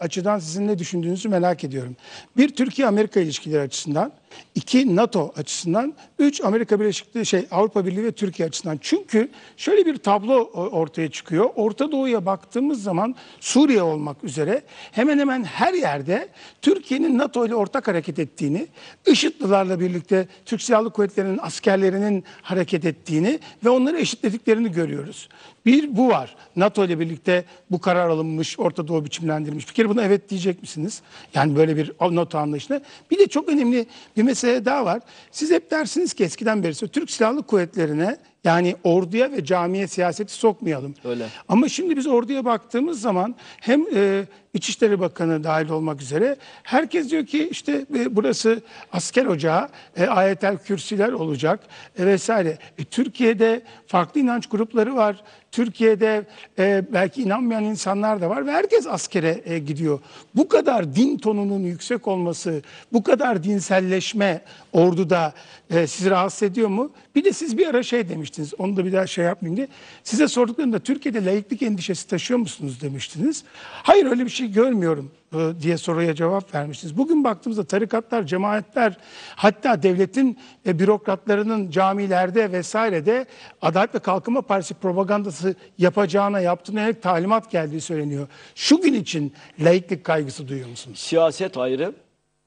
açıdan sizin ne düşündüğünüzü merak ediyorum. Bir Türkiye-Amerika ilişkileri açısından, iki NATO açısından, üç Amerika Birleşik şey Avrupa Birliği ve Türkiye açısından. Çünkü şöyle bir tablo ortaya çıkıyor. Orta Doğu'ya baktığımız zaman Suriye olmak üzere hemen hemen her yerde Türkiye'nin NATO ile ortak hareket ettiğini, IŞİD'lilerle birlikte Türk Silahlı Kuvvetleri'nin askerlerinin hareket ettiğini ve onları eşitlediklerini görüyoruz. Bir bu var. NATO ile birlikte bu karar alınmış, Orta Doğu biçimlendirilmiş. Bir kere buna evet diyecek misiniz? Yani böyle bir NATO anlayışına. Bir de çok önemli bir mesele daha var. Siz hep dersiniz ki eskiden beri Türk Silahlı Kuvvetleri'ne yani orduya ve camiye siyaseti sokmayalım. Öyle. Ama şimdi biz orduya baktığımız zaman hem e, İçişleri Bakanı dahil olmak üzere herkes diyor ki işte e, burası asker ocağı, e, ayetel kürsüler olacak e, vesaire. E, Türkiye'de farklı inanç grupları var. Türkiye'de e, belki inanmayan insanlar da var ve herkes askere e, gidiyor. Bu kadar din tonunun yüksek olması, bu kadar dinselleşme orduda e, sizi rahatsız ediyor mu? Bir de siz bir ara şey demiştiniz, onu da bir daha şey yapmayayım diye. Size sorduklarında Türkiye'de layıklık endişesi taşıyor musunuz demiştiniz. Hayır öyle bir şey görmüyorum e, diye soruya cevap vermiştiniz. Bugün baktığımızda tarikatlar, cemaatler hatta devletin e, bürokratlarının camilerde vesairede Adalet ve Kalkınma Partisi propagandası yapacağına, yaptığına yönelik talimat geldiği söyleniyor. Şu gün için laiklik kaygısı duyuyor musunuz? Siyaset ayrı,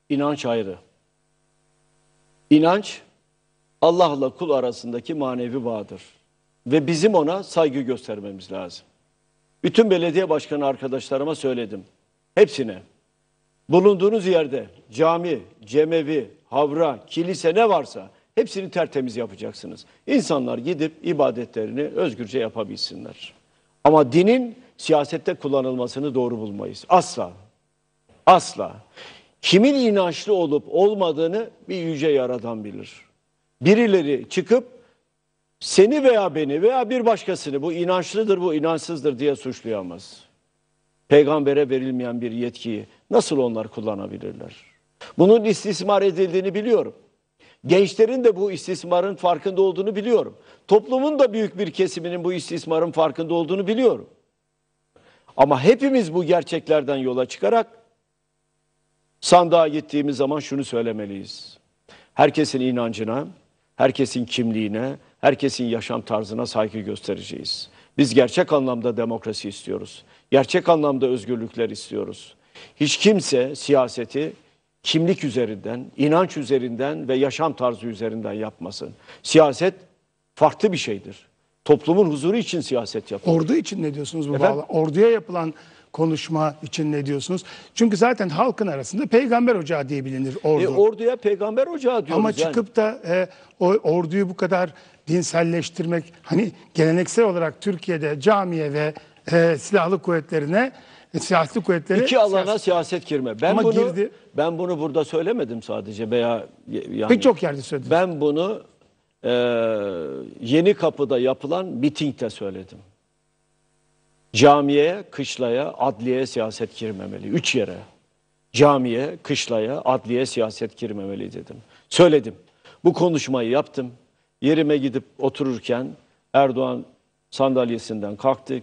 inanç ayrı. İnanç Allah'la kul arasındaki manevi bağdır. Ve bizim ona saygı göstermemiz lazım. Bütün belediye başkanı arkadaşlarıma söyledim. Hepsine. Bulunduğunuz yerde cami, cemevi, havra, kilise ne varsa hepsini tertemiz yapacaksınız. İnsanlar gidip ibadetlerini özgürce yapabilsinler. Ama dinin siyasette kullanılmasını doğru bulmayız. Asla. Asla. Kimin inançlı olup olmadığını bir yüce yaradan bilir. Birileri çıkıp seni veya beni veya bir başkasını bu inançlıdır bu inançsızdır diye suçlayamaz peygambere verilmeyen bir yetkiyi nasıl onlar kullanabilirler? Bunun istismar edildiğini biliyorum. Gençlerin de bu istismarın farkında olduğunu biliyorum. Toplumun da büyük bir kesiminin bu istismarın farkında olduğunu biliyorum. Ama hepimiz bu gerçeklerden yola çıkarak sandığa gittiğimiz zaman şunu söylemeliyiz. Herkesin inancına, herkesin kimliğine, herkesin yaşam tarzına saygı göstereceğiz. Biz gerçek anlamda demokrasi istiyoruz gerçek anlamda özgürlükler istiyoruz. Hiç kimse siyaseti kimlik üzerinden, inanç üzerinden ve yaşam tarzı üzerinden yapmasın. Siyaset farklı bir şeydir. Toplumun huzuru için siyaset yapılır. Ordu için ne diyorsunuz bu Efendim? bağla? Orduya yapılan konuşma için ne diyorsunuz? Çünkü zaten halkın arasında peygamber ocağı diye bilinir ordu. E, orduya peygamber ocağı diyoruz Ama çıkıp yani. da e, o orduyu bu kadar dinselleştirmek hani geleneksel olarak Türkiye'de camiye ve e, silahlı kuvvetlerine e, siyasi kuvvetleri iki alana siyaset, siyaset girme. Ben Ama bunu girdi. ben bunu burada söylemedim sadece veya yani birçok yerde söyledim. Ben bunu e, yeni kapıda yapılan mitingde söyledim. Camiye, kışlaya, adliyeye siyaset girmemeli. Üç yere. Camiye, kışlaya, adliyeye siyaset girmemeli dedim. Söyledim. Bu konuşmayı yaptım. Yerime gidip otururken Erdoğan sandalyesinden kalktı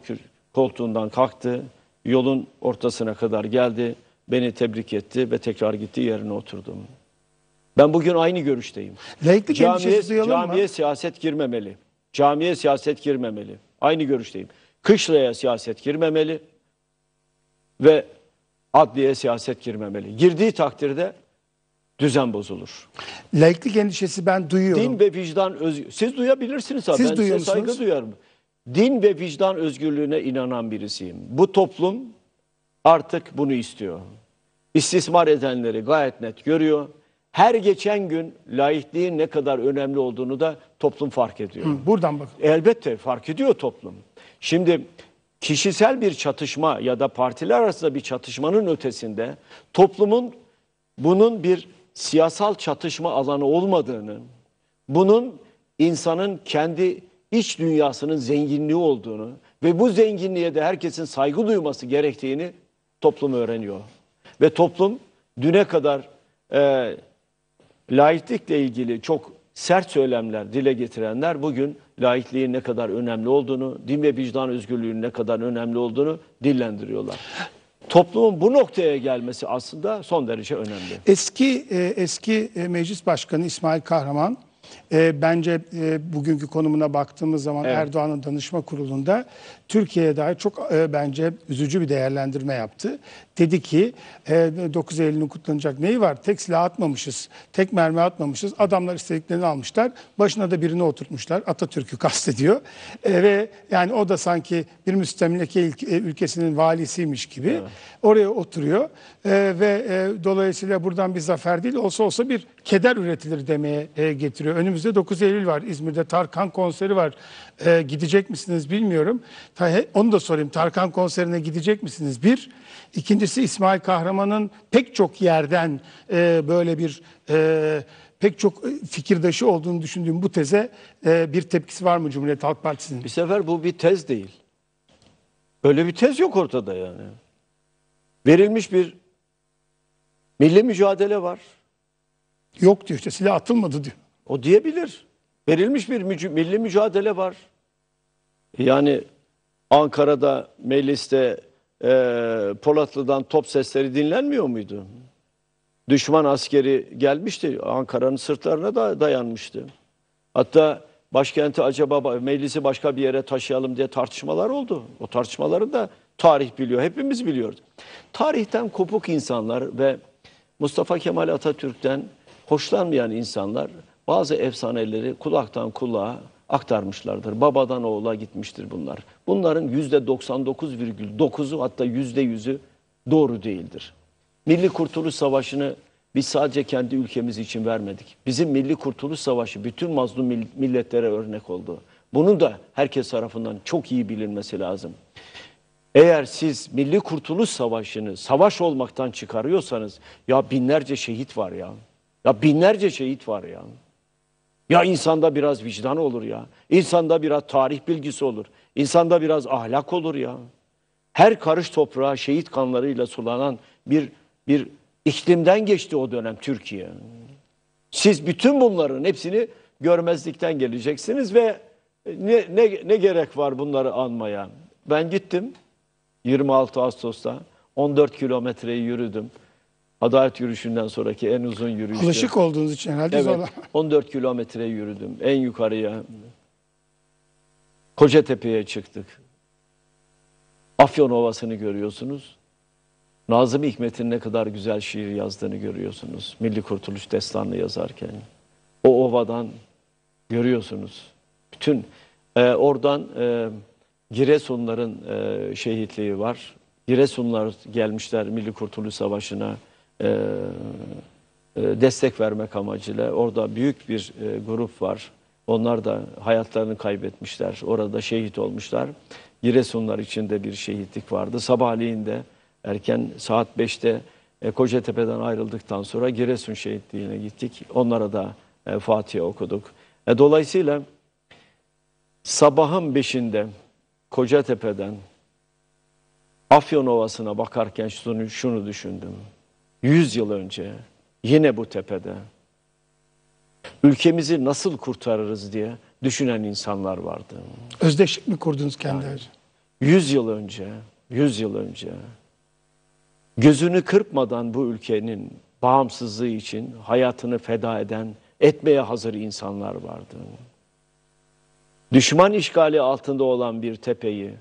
koltuğundan kalktı. Yolun ortasına kadar geldi. Beni tebrik etti ve tekrar gitti yerine oturdum. Ben bugün aynı görüşteyim. Laiklik camiye, camiye mı? siyaset girmemeli. Camiye siyaset girmemeli. Aynı görüşteyim. Kışlaya siyaset girmemeli ve adliye siyaset girmemeli. Girdiği takdirde düzen bozulur. Laiklik endişesi ben duyuyorum. Din ve vicdan öz... Siz duyabilirsiniz abi. Siz ben duyuyorsunuz. saygı duyarım din ve vicdan özgürlüğüne inanan birisiyim. Bu toplum artık bunu istiyor. İstismar edenleri gayet net görüyor. Her geçen gün laikliğin ne kadar önemli olduğunu da toplum fark ediyor. Hı, buradan bak. Elbette fark ediyor toplum. Şimdi kişisel bir çatışma ya da partiler arasında bir çatışmanın ötesinde toplumun bunun bir siyasal çatışma alanı olmadığını, bunun insanın kendi iç dünyasının zenginliği olduğunu ve bu zenginliğe de herkesin saygı duyması gerektiğini toplum öğreniyor. Ve toplum düne kadar e, laiklikle ilgili çok sert söylemler dile getirenler bugün laikliğin ne kadar önemli olduğunu, din ve vicdan özgürlüğünün ne kadar önemli olduğunu dillendiriyorlar. Toplumun bu noktaya gelmesi aslında son derece önemli. Eski e, eski e, meclis başkanı İsmail Kahraman e, bence e, bugünkü konumuna baktığımız zaman evet. Erdoğan'ın danışma kurulunda Türkiye'ye dair çok e, bence üzücü bir değerlendirme yaptı. Dedi ki e, 9 Eylül'ün kutlanacak neyi var? Tek silah atmamışız, tek mermi atmamışız. Adamlar istediklerini almışlar. Başına da birini oturtmuşlar. Atatürk'ü kastediyor. E, ve yani o da sanki bir müstemleke e, ülkesinin valisiymiş gibi evet. oraya oturuyor. E, ve e, dolayısıyla buradan bir zafer değil olsa olsa bir keder üretilir demeye e, getiriyor. Önümüzde 9 Eylül var. İzmir'de Tarkan konseri var. E, gidecek misiniz bilmiyorum. Ta, he, onu da sorayım. Tarkan konserine gidecek misiniz? Bir. İkincisi İsmail Kahraman'ın pek çok yerden e, böyle bir... E, pek çok e, fikirdaşı olduğunu düşündüğüm bu teze e, bir tepkisi var mı Cumhuriyet Halk Partisi'nin? Bir sefer bu bir tez değil. Öyle bir tez yok ortada yani. Verilmiş bir milli mücadele var. Yok diyor işte silah atılmadı diyor. O diyebilir. Verilmiş bir müc milli mücadele var. Yani Ankara'da, mecliste, e, Polatlı'dan top sesleri dinlenmiyor muydu? Düşman askeri gelmişti. Ankara'nın sırtlarına da dayanmıştı. Hatta başkenti acaba meclisi başka bir yere taşıyalım diye tartışmalar oldu. O tartışmaları da tarih biliyor. Hepimiz biliyorduk. Tarihten kopuk insanlar ve Mustafa Kemal Atatürk'ten hoşlanmayan insanlar bazı efsaneleri kulaktan kulağa aktarmışlardır. Babadan oğula gitmiştir bunlar. Bunların %99,9'u hatta %100'ü doğru değildir. Milli Kurtuluş Savaşı'nı biz sadece kendi ülkemiz için vermedik. Bizim Milli Kurtuluş Savaşı bütün mazlum milletlere örnek oldu. Bunu da herkes tarafından çok iyi bilinmesi lazım. Eğer siz Milli Kurtuluş Savaşı'nı savaş olmaktan çıkarıyorsanız ya binlerce şehit var ya. Ya binlerce şehit var ya. Ya insanda biraz vicdan olur ya. İnsanda biraz tarih bilgisi olur. İnsanda biraz ahlak olur ya. Her karış toprağa şehit kanlarıyla sulanan bir bir iklimden geçti o dönem Türkiye. Siz bütün bunların hepsini görmezlikten geleceksiniz ve ne, ne, ne gerek var bunları anmaya? Ben gittim 26 Ağustos'ta 14 kilometreyi yürüdüm. Adalet yürüyüşünden sonraki en uzun yürüyüş. Alışık olduğunuz için herhalde evet, zorla. 14 kilometre yürüdüm en yukarıya. Kocatepe'ye çıktık. Afyon Ovası'nı görüyorsunuz. Nazım Hikmet'in ne kadar güzel şiir yazdığını görüyorsunuz. Milli Kurtuluş Destanı yazarken. O ovadan görüyorsunuz. Bütün e, oradan e, Giresunların e, şehitliği var. Giresunlar gelmişler Milli Kurtuluş Savaşı'na. E, e, destek vermek amacıyla orada büyük bir e, grup var. Onlar da hayatlarını kaybetmişler. Orada şehit olmuşlar. Giresunlar içinde bir şehitlik vardı. Sabahleyin de erken saat 5'te e, Kocatepe'den ayrıldıktan sonra Giresun şehitliğine gittik. Onlara da e, Fatiha okuduk. E, dolayısıyla sabahın 5'inde Kocatepe'den Afyon Ovası'na bakarken şunu, şunu düşündüm. Yüz yıl önce yine bu tepede ülkemizi nasıl kurtarırız diye düşünen insanlar vardı. Özdeşlik mi kurdunuz kendi yani, 100 yıl önce, yüz yıl önce gözünü kırpmadan bu ülkenin bağımsızlığı için hayatını feda eden, etmeye hazır insanlar vardı. Düşman işgali altında olan bir tepeyi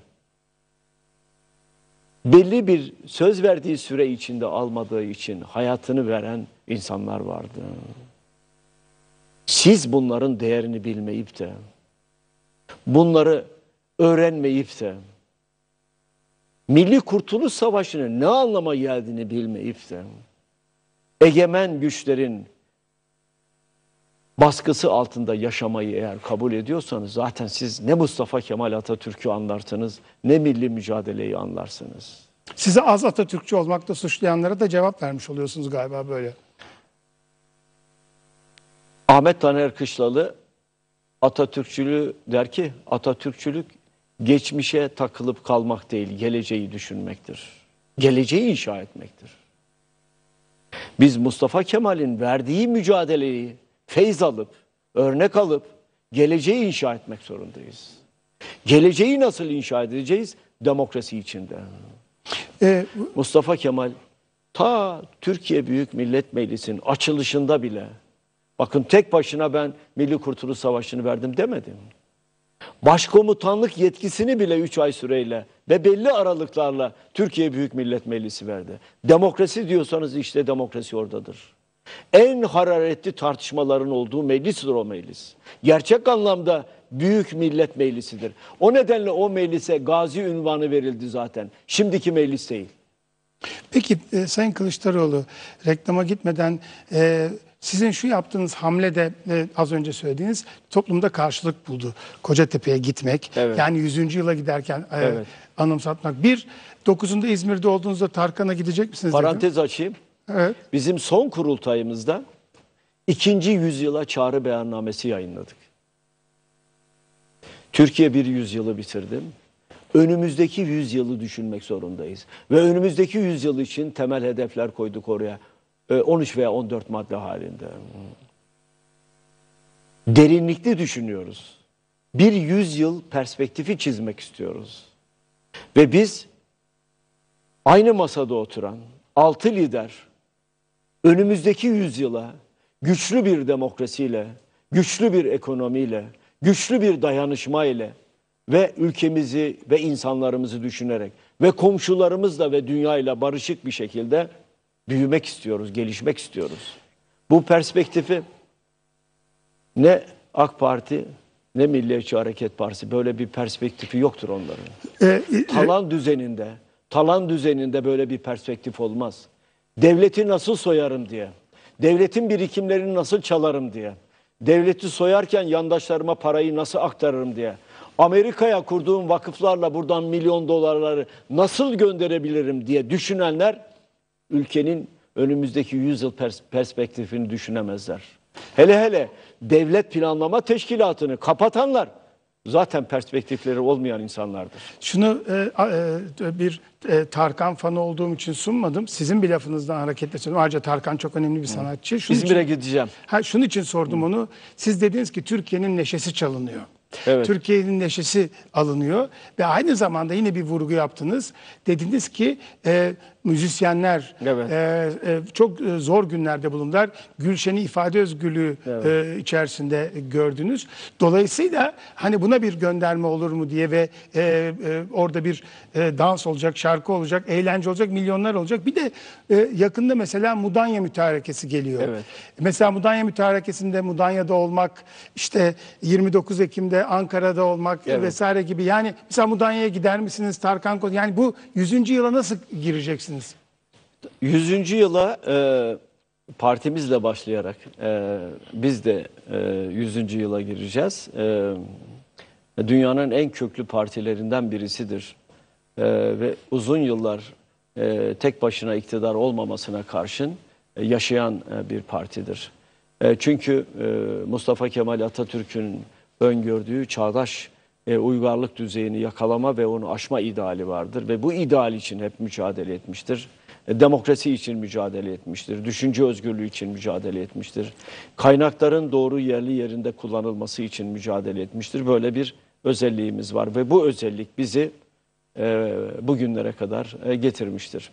belli bir söz verdiği süre içinde almadığı için hayatını veren insanlar vardı. Siz bunların değerini bilmeyip de, bunları öğrenmeyip de, Milli Kurtuluş Savaşı'nın ne anlama geldiğini bilmeyip de, egemen güçlerin baskısı altında yaşamayı eğer kabul ediyorsanız zaten siz ne Mustafa Kemal Atatürk'ü anlarsınız ne milli mücadeleyi anlarsınız. Sizi az Atatürkçü olmakta suçlayanlara da cevap vermiş oluyorsunuz galiba böyle. Ahmet Taner Kışlalı Atatürkçülüğü der ki Atatürkçülük geçmişe takılıp kalmak değil geleceği düşünmektir. Geleceği inşa etmektir. Biz Mustafa Kemal'in verdiği mücadeleyi feyz alıp, örnek alıp geleceği inşa etmek zorundayız. Geleceği nasıl inşa edeceğiz? Demokrasi içinde. Ee, Mustafa Kemal ta Türkiye Büyük Millet Meclisi'nin açılışında bile bakın tek başına ben Milli Kurtuluş Savaşı'nı verdim demedim. Başkomutanlık yetkisini bile 3 ay süreyle ve belli aralıklarla Türkiye Büyük Millet Meclisi verdi. Demokrasi diyorsanız işte demokrasi oradadır. En hararetli tartışmaların olduğu meclisdir o meclis. Gerçek anlamda büyük millet meclisidir. O nedenle o meclise gazi ünvanı verildi zaten. Şimdiki meclis değil. Peki e, Sayın Kılıçdaroğlu reklama gitmeden e, sizin şu yaptığınız hamlede e, az önce söylediğiniz toplumda karşılık buldu. Kocatepe'ye gitmek evet. yani 100. yıla giderken e, evet. anımsatmak. Bir, 9'unda İzmir'de olduğunuzda Tarkan'a gidecek misiniz? Parantez dedim. açayım. Evet. Bizim son kurultayımızda ikinci yüzyıla çağrı beyannamesi yayınladık. Türkiye bir yüzyılı bitirdim. Önümüzdeki yüzyılı düşünmek zorundayız. Ve önümüzdeki yüzyıl için temel hedefler koyduk oraya. 13 ee, veya 14 madde halinde. Derinlikli düşünüyoruz. Bir yüzyıl perspektifi çizmek istiyoruz. Ve biz aynı masada oturan altı lider önümüzdeki yüzyıla güçlü bir demokrasiyle, güçlü bir ekonomiyle, güçlü bir dayanışma ile ve ülkemizi ve insanlarımızı düşünerek ve komşularımızla ve dünyayla barışık bir şekilde büyümek istiyoruz, gelişmek istiyoruz. Bu perspektifi ne AK Parti ne Milliyetçi Hareket Partisi böyle bir perspektifi yoktur onların. E, e, talan düzeninde, talan düzeninde böyle bir perspektif olmaz. Devleti nasıl soyarım diye. Devletin birikimlerini nasıl çalarım diye. Devleti soyarken yandaşlarıma parayı nasıl aktarırım diye. Amerika'ya kurduğum vakıflarla buradan milyon dolarları nasıl gönderebilirim diye düşünenler ülkenin önümüzdeki 100 yıl pers perspektifini düşünemezler. Hele hele devlet planlama teşkilatını kapatanlar zaten perspektifleri olmayan insanlardır. Şunu e, e, bir e, Tarkan fanı olduğum için sunmadım. Sizin bir lafınızdan hareketle söylüyorum. Ayrıca Tarkan çok önemli bir sanatçı. Şunun İzmir'e için, gideceğim. Ha, şunun için sordum Hı. onu. Siz dediniz ki Türkiye'nin neşesi çalınıyor. Evet. Türkiye'nin neşesi alınıyor ve aynı zamanda yine bir vurgu yaptınız. Dediniz ki e, müzisyenler evet. e, e, çok e, zor günlerde bulundular. Gülşen'i ifade özgürlüğü evet. e, içerisinde gördünüz. Dolayısıyla hani buna bir gönderme olur mu diye ve e, e, orada bir e, dans olacak, şarkı olacak, eğlence olacak, milyonlar olacak. Bir de e, yakında mesela Mudanya Mütarekesi geliyor. Evet. Mesela Mudanya Mütarekesi'nde Mudanya'da olmak, işte 29 Ekim'de Ankara'da olmak evet. vesaire gibi. Yani mesela Mudanya'ya gider misiniz? Tarkan Koz yani bu 100. yıla nasıl gireceksiniz? istersiniz? 100. yıla e, partimizle başlayarak e, biz de e, yıla gireceğiz. E, dünyanın en köklü partilerinden birisidir. E, ve uzun yıllar e, tek başına iktidar olmamasına karşın e, yaşayan e, bir partidir. E, çünkü e, Mustafa Kemal Atatürk'ün öngördüğü çağdaş e, uygarlık düzeyini yakalama ve onu aşma ideali vardır. Ve bu ideal için hep mücadele etmiştir. E, demokrasi için mücadele etmiştir. Düşünce özgürlüğü için mücadele etmiştir. Kaynakların doğru yerli yerinde kullanılması için mücadele etmiştir. Böyle bir özelliğimiz var ve bu özellik bizi e, bugünlere kadar getirmiştir.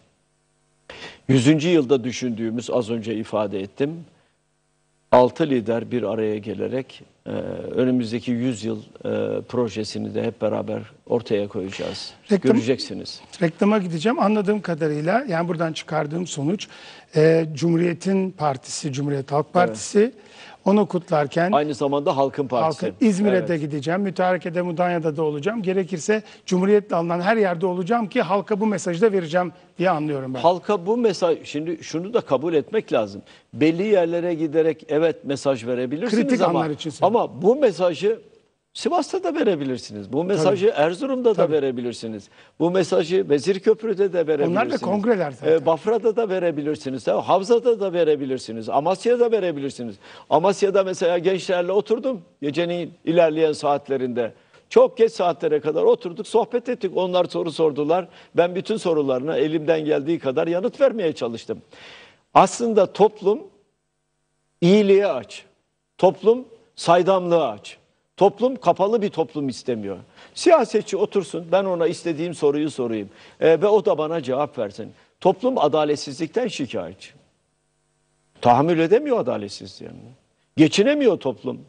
Yüzüncü yılda düşündüğümüz az önce ifade ettim altı lider bir araya gelerek e, önümüzdeki 100 yıl e, projesini de hep beraber ortaya koyacağız. Reklam, Göreceksiniz. Reklama gideceğim. Anladığım kadarıyla yani buradan çıkardığım sonuç e, Cumhuriyet'in partisi, Cumhuriyet Halk Partisi evet. Onu kutlarken Aynı zamanda Halkın Partisi. halkı İzmir'e de gideceğim. Mütareke'de Mudanya'da da olacağım. Gerekirse Cumhuriyet'le alınan her yerde olacağım ki halka bu mesajı da vereceğim diye anlıyorum ben. Halka bu mesaj şimdi şunu da kabul etmek lazım. Belli yerlere giderek evet mesaj verebilirsiniz Kritik ama anlar için ama bu mesajı Sivas'ta da verebilirsiniz. Bu mesajı Tabii. Erzurum'da Tabii. da verebilirsiniz. Bu mesajı Vezirköprü'de de verebilirsiniz. Onlar da kongreler zaten. E, Bafra'da da verebilirsiniz. Havza'da da verebilirsiniz. Amasya'da verebilirsiniz. Amasya'da mesela gençlerle oturdum gecenin ilerleyen saatlerinde. Çok geç saatlere kadar oturduk, sohbet ettik. Onlar soru sordular. Ben bütün sorularına elimden geldiği kadar yanıt vermeye çalıştım. Aslında toplum iyiliğe aç. Toplum saydamlığa aç. Toplum kapalı bir toplum istemiyor. Siyasetçi otursun ben ona istediğim soruyu sorayım e, ve o da bana cevap versin. Toplum adaletsizlikten şikayetçi. Tahammül edemiyor adaletsizliğe. Geçinemiyor toplum.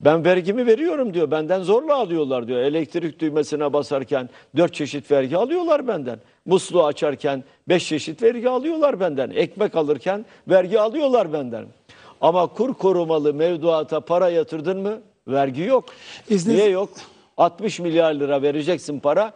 Ben vergimi veriyorum diyor. Benden zorla alıyorlar diyor. Elektrik düğmesine basarken dört çeşit vergi alıyorlar benden. Musluğu açarken beş çeşit vergi alıyorlar benden. Ekmek alırken vergi alıyorlar benden. Ama kur korumalı mevduata para yatırdın mı Vergi yok. İzniniz... Niye yok? 60 milyar lira vereceksin para.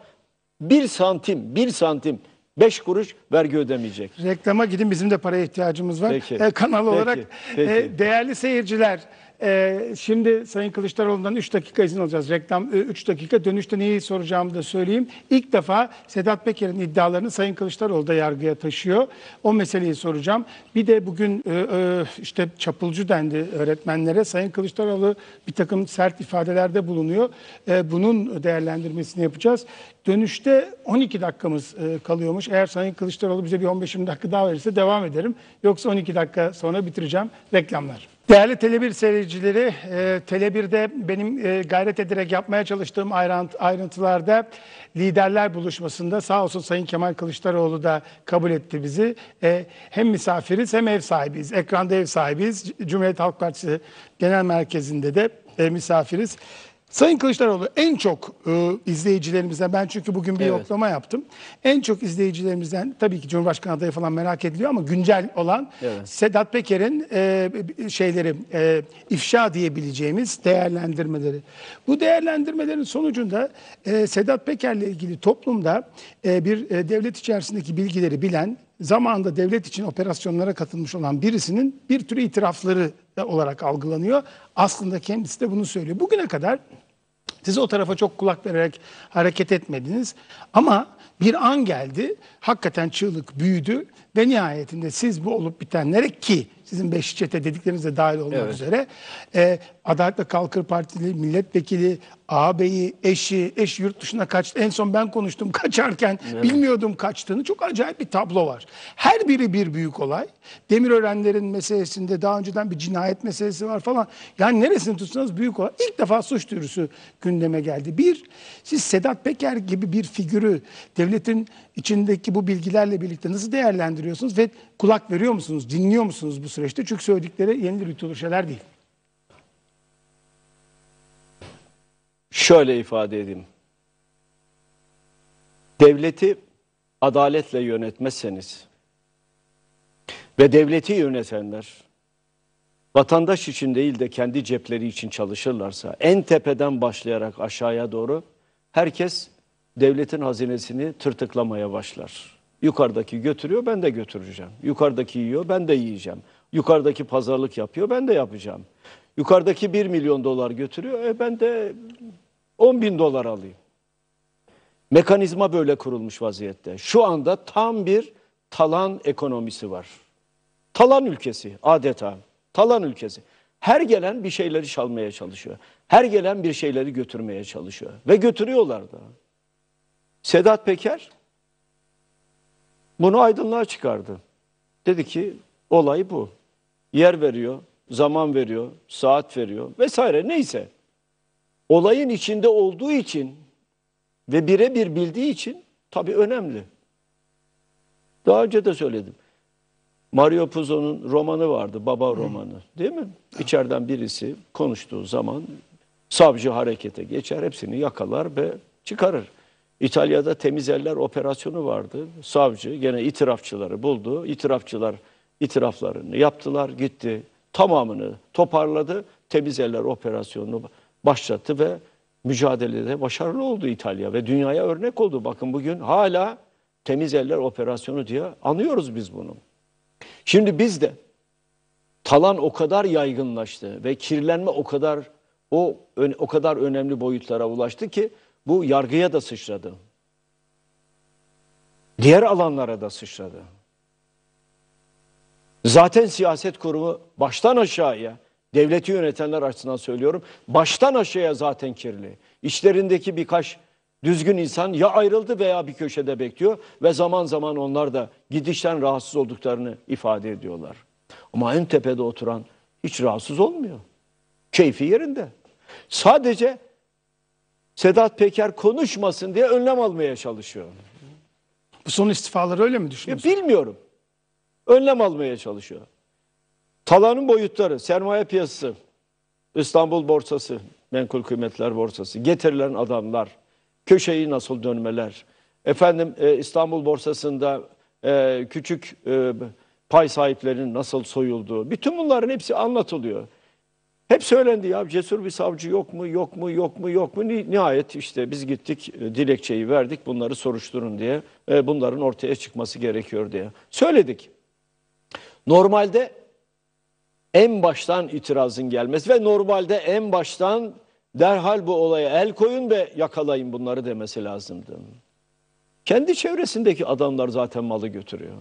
Bir santim, bir santim, beş kuruş vergi ödemeyecek. Reklama gidin bizim de paraya ihtiyacımız var. Peki. E, kanal Peki. olarak e, Peki. E, değerli seyirciler... Ee, şimdi Sayın Kılıçdaroğlu'ndan 3 dakika izin alacağız. Reklam 3 e, dakika. Dönüşte neyi soracağımı da söyleyeyim. İlk defa Sedat Peker'in iddialarını Sayın Kılıçdaroğlu da yargıya taşıyor. O meseleyi soracağım. Bir de bugün e, e, işte çapulcu dendi öğretmenlere. Sayın Kılıçdaroğlu bir takım sert ifadelerde bulunuyor. E, bunun değerlendirmesini yapacağız. Dönüşte 12 dakikamız e, kalıyormuş. Eğer Sayın Kılıçdaroğlu bize bir 15-20 dakika daha verirse devam ederim. Yoksa 12 dakika sonra bitireceğim. Reklamlar. Değerli Tele1 seyircileri, e, Tele1'de benim e, gayret ederek yapmaya çalıştığım ayrıntılarda liderler buluşmasında sağ olsun Sayın Kemal Kılıçdaroğlu da kabul etti bizi. E, hem misafiriz hem ev sahibiyiz. Ekranda ev sahibiyiz. Cumhuriyet Halk Partisi Genel Merkezi'nde de misafiriz. Sayın Kılıçdaroğlu en çok e, izleyicilerimizden ben çünkü bugün bir Evet. yoklama yaptım. En çok izleyicilerimizden tabii ki Cumhurbaşkanı adayı falan merak ediliyor ama güncel olan Evet. Sedat Peker'in e, şeyleri e, ifşa diyebileceğimiz değerlendirmeleri. Bu değerlendirmelerin sonucunda e, Sedat Peker'le ilgili toplumda e, bir e, devlet içerisindeki bilgileri bilen zamanında devlet için operasyonlara katılmış olan birisinin bir tür itirafları olarak algılanıyor. Aslında kendisi de bunu söylüyor. Bugüne kadar siz o tarafa çok kulak vererek hareket etmediniz. Ama bir an geldi, hakikaten çığlık büyüdü ve nihayetinde siz bu olup bitenlere ki sizin beş çete dedikleriniz dahil olmak evet. üzere e, Adalet ve Kalkır Partili milletvekili, ağabeyi, eşi, eş yurt dışına kaçtı. En son ben konuştum kaçarken evet. bilmiyordum kaçtığını. Çok acayip bir tablo var. Her biri bir büyük olay. Demirörenlerin meselesinde daha önceden bir cinayet meselesi var falan. Yani neresini tutsanız büyük olay. İlk defa suç duyurusu gündeme geldi. Bir, siz Sedat Peker gibi bir figürü devletin içindeki bu bilgilerle birlikte nasıl değerlendiriyorsunuz ve kulak veriyor musunuz, dinliyor musunuz bu süreçte? Çünkü söyledikleri yenilir yutulur şeyler değil. Şöyle ifade edeyim. Devleti adaletle yönetmezseniz ve devleti yönetenler vatandaş için değil de kendi cepleri için çalışırlarsa en tepeden başlayarak aşağıya doğru herkes devletin hazinesini tırtıklamaya başlar. Yukarıdaki götürüyor ben de götüreceğim. Yukarıdaki yiyor ben de yiyeceğim. Yukarıdaki pazarlık yapıyor ben de yapacağım. Yukarıdaki 1 milyon dolar götürüyor e ben de 10 bin dolar alayım. Mekanizma böyle kurulmuş vaziyette. Şu anda tam bir talan ekonomisi var. Talan ülkesi adeta. Talan ülkesi. Her gelen bir şeyleri çalmaya çalışıyor. Her gelen bir şeyleri götürmeye çalışıyor. Ve götürüyorlar da. Sedat Peker bunu aydınlığa çıkardı. Dedi ki olay bu. Yer veriyor, zaman veriyor, saat veriyor vesaire neyse olayın içinde olduğu için ve birebir bildiği için tabii önemli. Daha önce de söyledim. Mario Puzo'nun romanı vardı, baba romanı değil mi? İçeriden birisi konuştuğu zaman savcı harekete geçer, hepsini yakalar ve çıkarır. İtalya'da temiz eller operasyonu vardı. Savcı gene itirafçıları buldu. İtirafçılar itiraflarını yaptılar, gitti. Tamamını toparladı. Temiz eller operasyonunu başlattı ve mücadelede başarılı oldu İtalya ve dünyaya örnek oldu. Bakın bugün hala temiz eller operasyonu diye anıyoruz biz bunu. Şimdi biz de talan o kadar yaygınlaştı ve kirlenme o kadar o o kadar önemli boyutlara ulaştı ki bu yargıya da sıçradı. Diğer alanlara da sıçradı. Zaten siyaset kurumu baştan aşağıya Devleti yönetenler açısından söylüyorum. Baştan aşağıya zaten kirli. İçlerindeki birkaç düzgün insan ya ayrıldı veya bir köşede bekliyor ve zaman zaman onlar da gidişten rahatsız olduklarını ifade ediyorlar. Ama en tepede oturan hiç rahatsız olmuyor. Keyfi yerinde. Sadece Sedat Peker konuşmasın diye önlem almaya çalışıyor. Bu son istifaları öyle mi düşünüyorsunuz? bilmiyorum. Önlem almaya çalışıyor. Talanın boyutları, sermaye piyasası, İstanbul borsası, menkul kıymetler borsası, getirilen adamlar, köşeyi nasıl dönmeler, efendim e, İstanbul borsasında e, küçük e, pay sahiplerinin nasıl soyulduğu, bütün bunların hepsi anlatılıyor. Hep söylendi ya cesur bir savcı yok mu, yok mu, yok mu, yok mu? Nihayet işte biz gittik e, dilekçeyi verdik bunları soruşturun diye. E, bunların ortaya çıkması gerekiyor diye. Söyledik. Normalde en baştan itirazın gelmesi ve normalde en baştan derhal bu olaya el koyun ve yakalayın bunları demesi lazımdı. Kendi çevresindeki adamlar zaten malı götürüyor.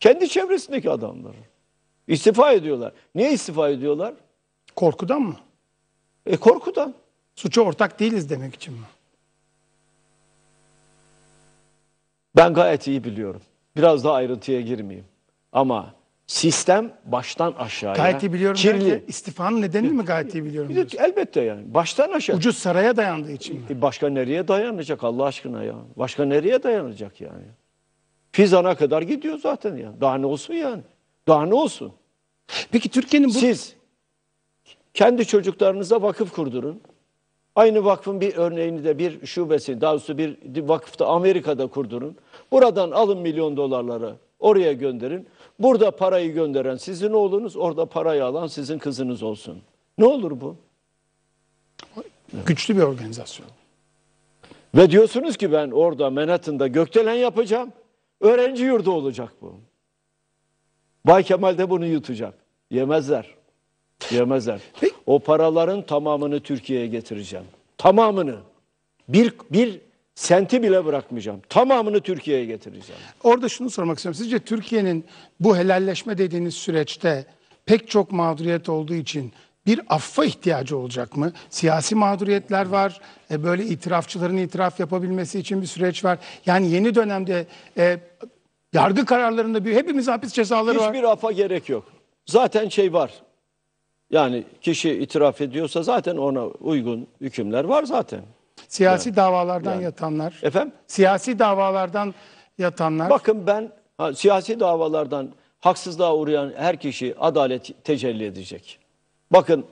Kendi çevresindeki adamlar. İstifa ediyorlar. Niye istifa ediyorlar? Korkudan mı? E korkudan. Suçu ortak değiliz demek için mi? Ben gayet iyi biliyorum. Biraz daha ayrıntıya girmeyeyim. Ama Sistem baştan aşağıya Gayet iyi biliyorum. kirli. İstifanın nedeni mi gayet iyi biliyorum? Bir elbette yani baştan aşağı. Ucuz saraya dayandığı için mi? E, başka nereye dayanacak Allah aşkına ya? Başka nereye dayanacak yani? Fizan'a kadar gidiyor zaten ya. Daha ne olsun yani? Daha ne olsun? Peki Türkiye'nin bu... Siz kendi çocuklarınıza vakıf kurdurun. Aynı vakfın bir örneğini de bir şubesi, daha doğrusu bir vakıfta Amerika'da kurdurun. Buradan alın milyon dolarları oraya gönderin. Burada parayı gönderen sizin oğlunuz, orada parayı alan sizin kızınız olsun. Ne olur bu? Güçlü bir organizasyon. Ve diyorsunuz ki ben orada Manhattan'da gökdelen yapacağım. Öğrenci yurdu olacak bu. Bay Kemal de bunu yutacak. Yemezler. Yemezler. O paraların tamamını Türkiye'ye getireceğim. Tamamını. Bir, bir senti bile bırakmayacağım. Tamamını Türkiye'ye getireceğim. Orada şunu sormak istiyorum. Sizce Türkiye'nin bu helalleşme dediğiniz süreçte pek çok mağduriyet olduğu için bir affa ihtiyacı olacak mı? Siyasi mağduriyetler var. E, böyle itirafçıların itiraf yapabilmesi için bir süreç var. Yani yeni dönemde e, yargı kararlarında bir hepimiz hapis cezaları Hiçbir var. Hiçbir affa gerek yok. Zaten şey var. Yani kişi itiraf ediyorsa zaten ona uygun hükümler var zaten. Siyasi davalardan Yani. yatanlar. Efendim? Siyasi davalardan yatanlar. Bakın ben ha, siyasi davalardan haksızlığa uğrayan her kişi adalet tecelli edecek. Bakın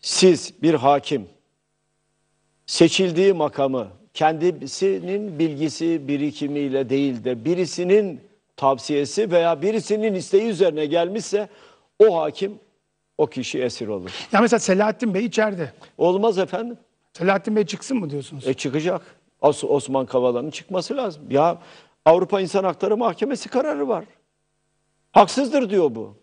siz bir hakim seçildiği makamı kendisinin bilgisi birikimiyle değil de birisinin tavsiyesi veya birisinin isteği üzerine gelmişse o hakim o kişi esir olur. Ya mesela Selahattin Bey içeride. Olmaz efendim. Selahattin Bey çıksın mı diyorsunuz? E çıkacak. As Osman Kavala'nın çıkması lazım. Ya Avrupa İnsan Hakları Mahkemesi kararı var. Haksızdır diyor bu.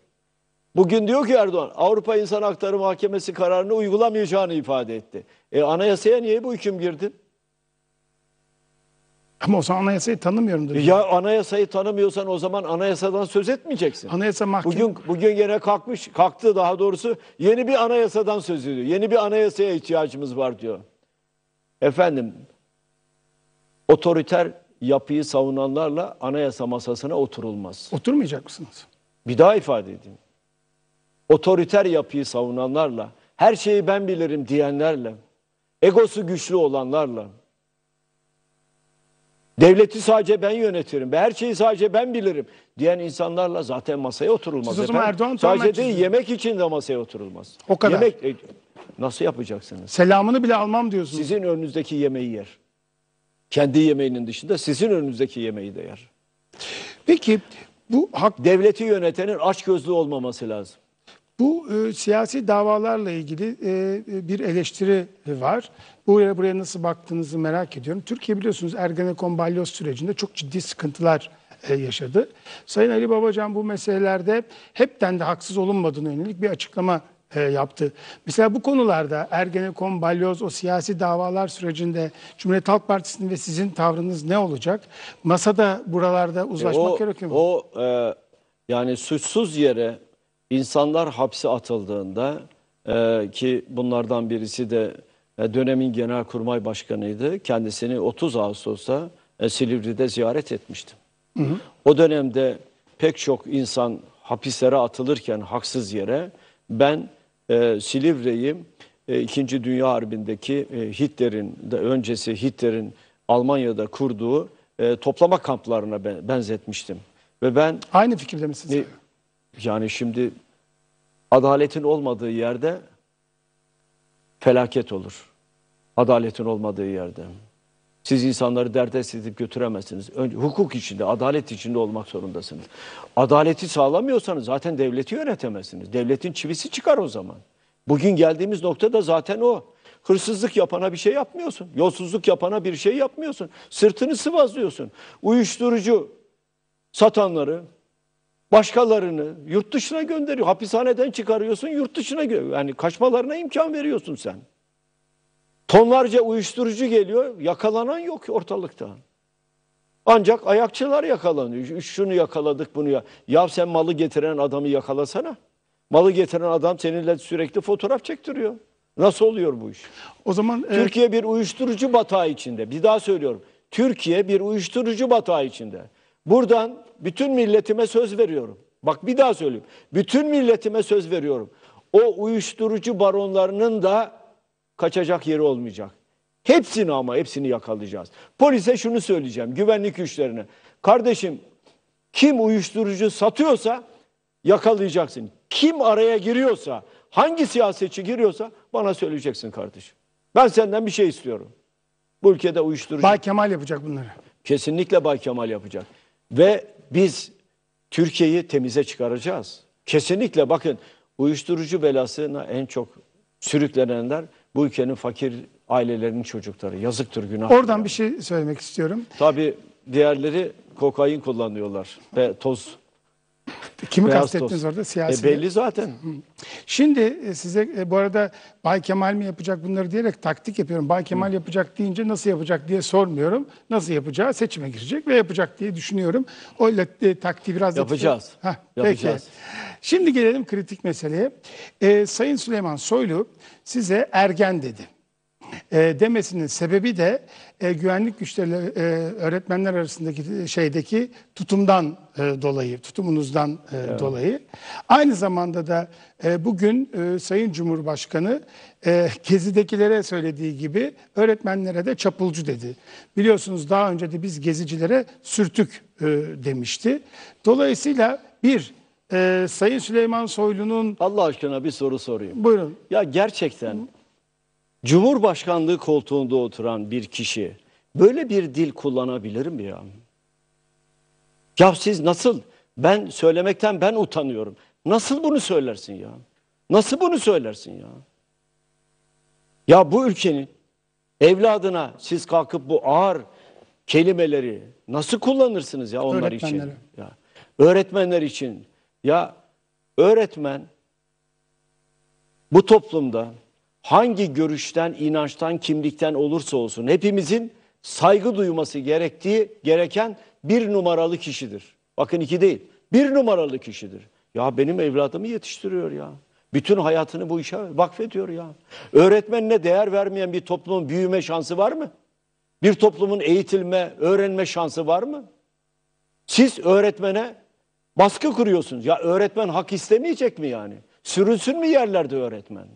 Bugün diyor ki Erdoğan Avrupa İnsan Hakları Mahkemesi kararını uygulamayacağını ifade etti. E anayasaya niye bu hüküm girdi? Ama o zaman anayasayı tanımıyorum. Dedi. Ya anayasayı tanımıyorsan o zaman anayasadan söz etmeyeceksin. Anayasa mahkeme... Bugün, bugün yine kalkmış, kalktı daha doğrusu yeni bir anayasadan söz ediyor. Yeni bir anayasaya ihtiyacımız var diyor. Efendim, otoriter yapıyı savunanlarla anayasa masasına oturulmaz. Oturmayacak mısınız? Bir daha ifade edeyim. Otoriter yapıyı savunanlarla, her şeyi ben bilirim diyenlerle, egosu güçlü olanlarla, Devleti sadece ben yönetirim. Her şeyi sadece ben bilirim diyen insanlarla zaten masaya oturulmaz. Siz Erdoğan sadece değil yemek için de masaya oturulmaz. O kadar. Yemek e, nasıl yapacaksınız? Selamını bile almam diyorsunuz. Sizin önünüzdeki yemeği yer. Kendi yemeğinin dışında sizin önünüzdeki yemeği de yer. Peki bu hak Devleti yönetenin açgözlü olmaması lazım. Bu e, siyasi davalarla ilgili e, e bir eleştiri var buraya, buraya nasıl baktığınızı merak ediyorum. Türkiye biliyorsunuz Ergenekon balyoz sürecinde çok ciddi sıkıntılar e, yaşadı. Sayın Ali Babacan bu meselelerde hepten de haksız olunmadığına yönelik bir açıklama e, yaptı. Mesela bu konularda Ergenekon, Balyoz, o siyasi davalar sürecinde Cumhuriyet Halk Partisi'nin ve sizin tavrınız ne olacak? Masada buralarda uzlaşmak e o, gerekiyor mu? O e, yani suçsuz yere insanlar hapse atıldığında e, ki bunlardan birisi de e, dönemin genelkurmay başkanıydı. Kendisini 30 Ağustos'ta e, Silivri'de ziyaret etmiştim. Hı hı. O dönemde pek çok insan hapislere atılırken haksız yere ben e, Silivri'yi e, İkinci Dünya Harbi'ndeki e, Hitler'in de öncesi Hitler'in Almanya'da kurduğu e, toplama kamplarına benzetmiştim. Ve ben aynı fikirde misiniz? E, yani şimdi adaletin olmadığı yerde felaket olur. Adaletin olmadığı yerde. Siz insanları derdest edip götüremezsiniz. Önce, hukuk içinde, adalet içinde olmak zorundasınız. Adaleti sağlamıyorsanız zaten devleti yönetemezsiniz. Devletin çivisi çıkar o zaman. Bugün geldiğimiz nokta da zaten o. Hırsızlık yapana bir şey yapmıyorsun. Yolsuzluk yapana bir şey yapmıyorsun. Sırtını sıvazlıyorsun. Uyuşturucu satanları, başkalarını yurt dışına gönderiyor. Hapishaneden çıkarıyorsun, yurt dışına yani kaçmalarına imkan veriyorsun sen. Tonlarca uyuşturucu geliyor, yakalanan yok ortalıkta. Ancak ayakçılar yakalanıyor. Şunu yakaladık bunu ya. Ya sen malı getiren adamı yakalasana. Malı getiren adam seninle sürekli fotoğraf çektiriyor. Nasıl oluyor bu iş? O zaman e, Türkiye bir uyuşturucu batağı içinde. Bir daha söylüyorum. Türkiye bir uyuşturucu batağı içinde. Buradan bütün milletime söz veriyorum. Bak bir daha söyleyeyim. Bütün milletime söz veriyorum. O uyuşturucu baronlarının da kaçacak yeri olmayacak. Hepsini ama hepsini yakalayacağız. Polise şunu söyleyeceğim güvenlik güçlerine. Kardeşim kim uyuşturucu satıyorsa yakalayacaksın. Kim araya giriyorsa, hangi siyasetçi giriyorsa bana söyleyeceksin kardeşim. Ben senden bir şey istiyorum. Bu ülkede uyuşturucu... Bay Kemal yapacak bunları. Kesinlikle Bay Kemal yapacak. Ve biz Türkiye'yi temize çıkaracağız. Kesinlikle bakın uyuşturucu belasına en çok sürüklenenler bu ülkenin fakir ailelerinin çocukları. Yazıktır, günah. Oradan yani. bir şey söylemek istiyorum. Tabii diğerleri kokain kullanıyorlar ve toz Kimi Beyaz kastettiniz tost. orada? E, Siyasi. E, belli zaten. Şimdi size e, bu arada Bay Kemal mi yapacak bunları diyerek taktik yapıyorum. Bay Kemal Hı. yapacak deyince nasıl yapacak diye sormuyorum. Nasıl yapacağı seçime girecek ve yapacak diye düşünüyorum. O e, taktiği biraz yapacağız. Heh, yapacağız. Peki. Şimdi gelelim kritik meseleye. E, Sayın Süleyman Soylu size ergen dedi e, demesinin sebebi de e, güvenlik güçleri e, öğretmenler arasındaki e, şeydeki tutumdan e, dolayı, tutumunuzdan e, evet. dolayı. Aynı zamanda da e, bugün e, Sayın Cumhurbaşkanı e, gezidekilere söylediği gibi öğretmenlere de çapulcu dedi. Biliyorsunuz daha önce de biz gezicilere sürtük e, demişti. Dolayısıyla bir e, Sayın Süleyman Soylu'nun Allah aşkına bir soru sorayım. Buyurun. Ya gerçekten Cumhurbaşkanlığı koltuğunda oturan bir kişi böyle bir dil kullanabilir mi ya? Ya siz nasıl? Ben söylemekten ben utanıyorum. Nasıl bunu söylersin ya? Nasıl bunu söylersin ya? Ya bu ülkenin evladına siz kalkıp bu ağır kelimeleri nasıl kullanırsınız ya onlar için? Ya öğretmenler için. Ya öğretmen bu toplumda hangi görüşten, inançtan, kimlikten olursa olsun hepimizin saygı duyması gerektiği gereken bir numaralı kişidir. Bakın iki değil, bir numaralı kişidir. Ya benim evladımı yetiştiriyor ya. Bütün hayatını bu işe vakfediyor ya. Öğretmenine değer vermeyen bir toplumun büyüme şansı var mı? Bir toplumun eğitilme, öğrenme şansı var mı? Siz öğretmene baskı kuruyorsunuz. Ya öğretmen hak istemeyecek mi yani? Sürünsün mü yerlerde öğretmen?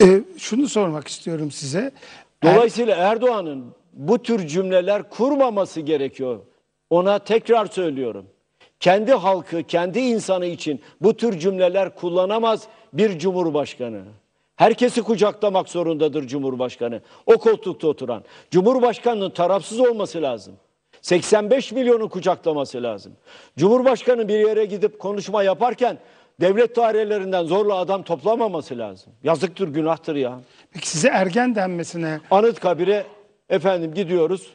E, şunu sormak istiyorum size. Dolayısıyla Erdoğan'ın bu tür cümleler kurmaması gerekiyor. Ona tekrar söylüyorum. Kendi halkı, kendi insanı için bu tür cümleler kullanamaz bir cumhurbaşkanı. Herkesi kucaklamak zorundadır Cumhurbaşkanı. O koltukta oturan. Cumhurbaşkanının tarafsız olması lazım. 85 milyonu kucaklaması lazım. Cumhurbaşkanı bir yere gidip konuşma yaparken devlet dairelerinden zorla adam toplamaması lazım. Yazıktır, günahtır ya. Peki size ergen denmesine... Anıtkabir'e efendim gidiyoruz,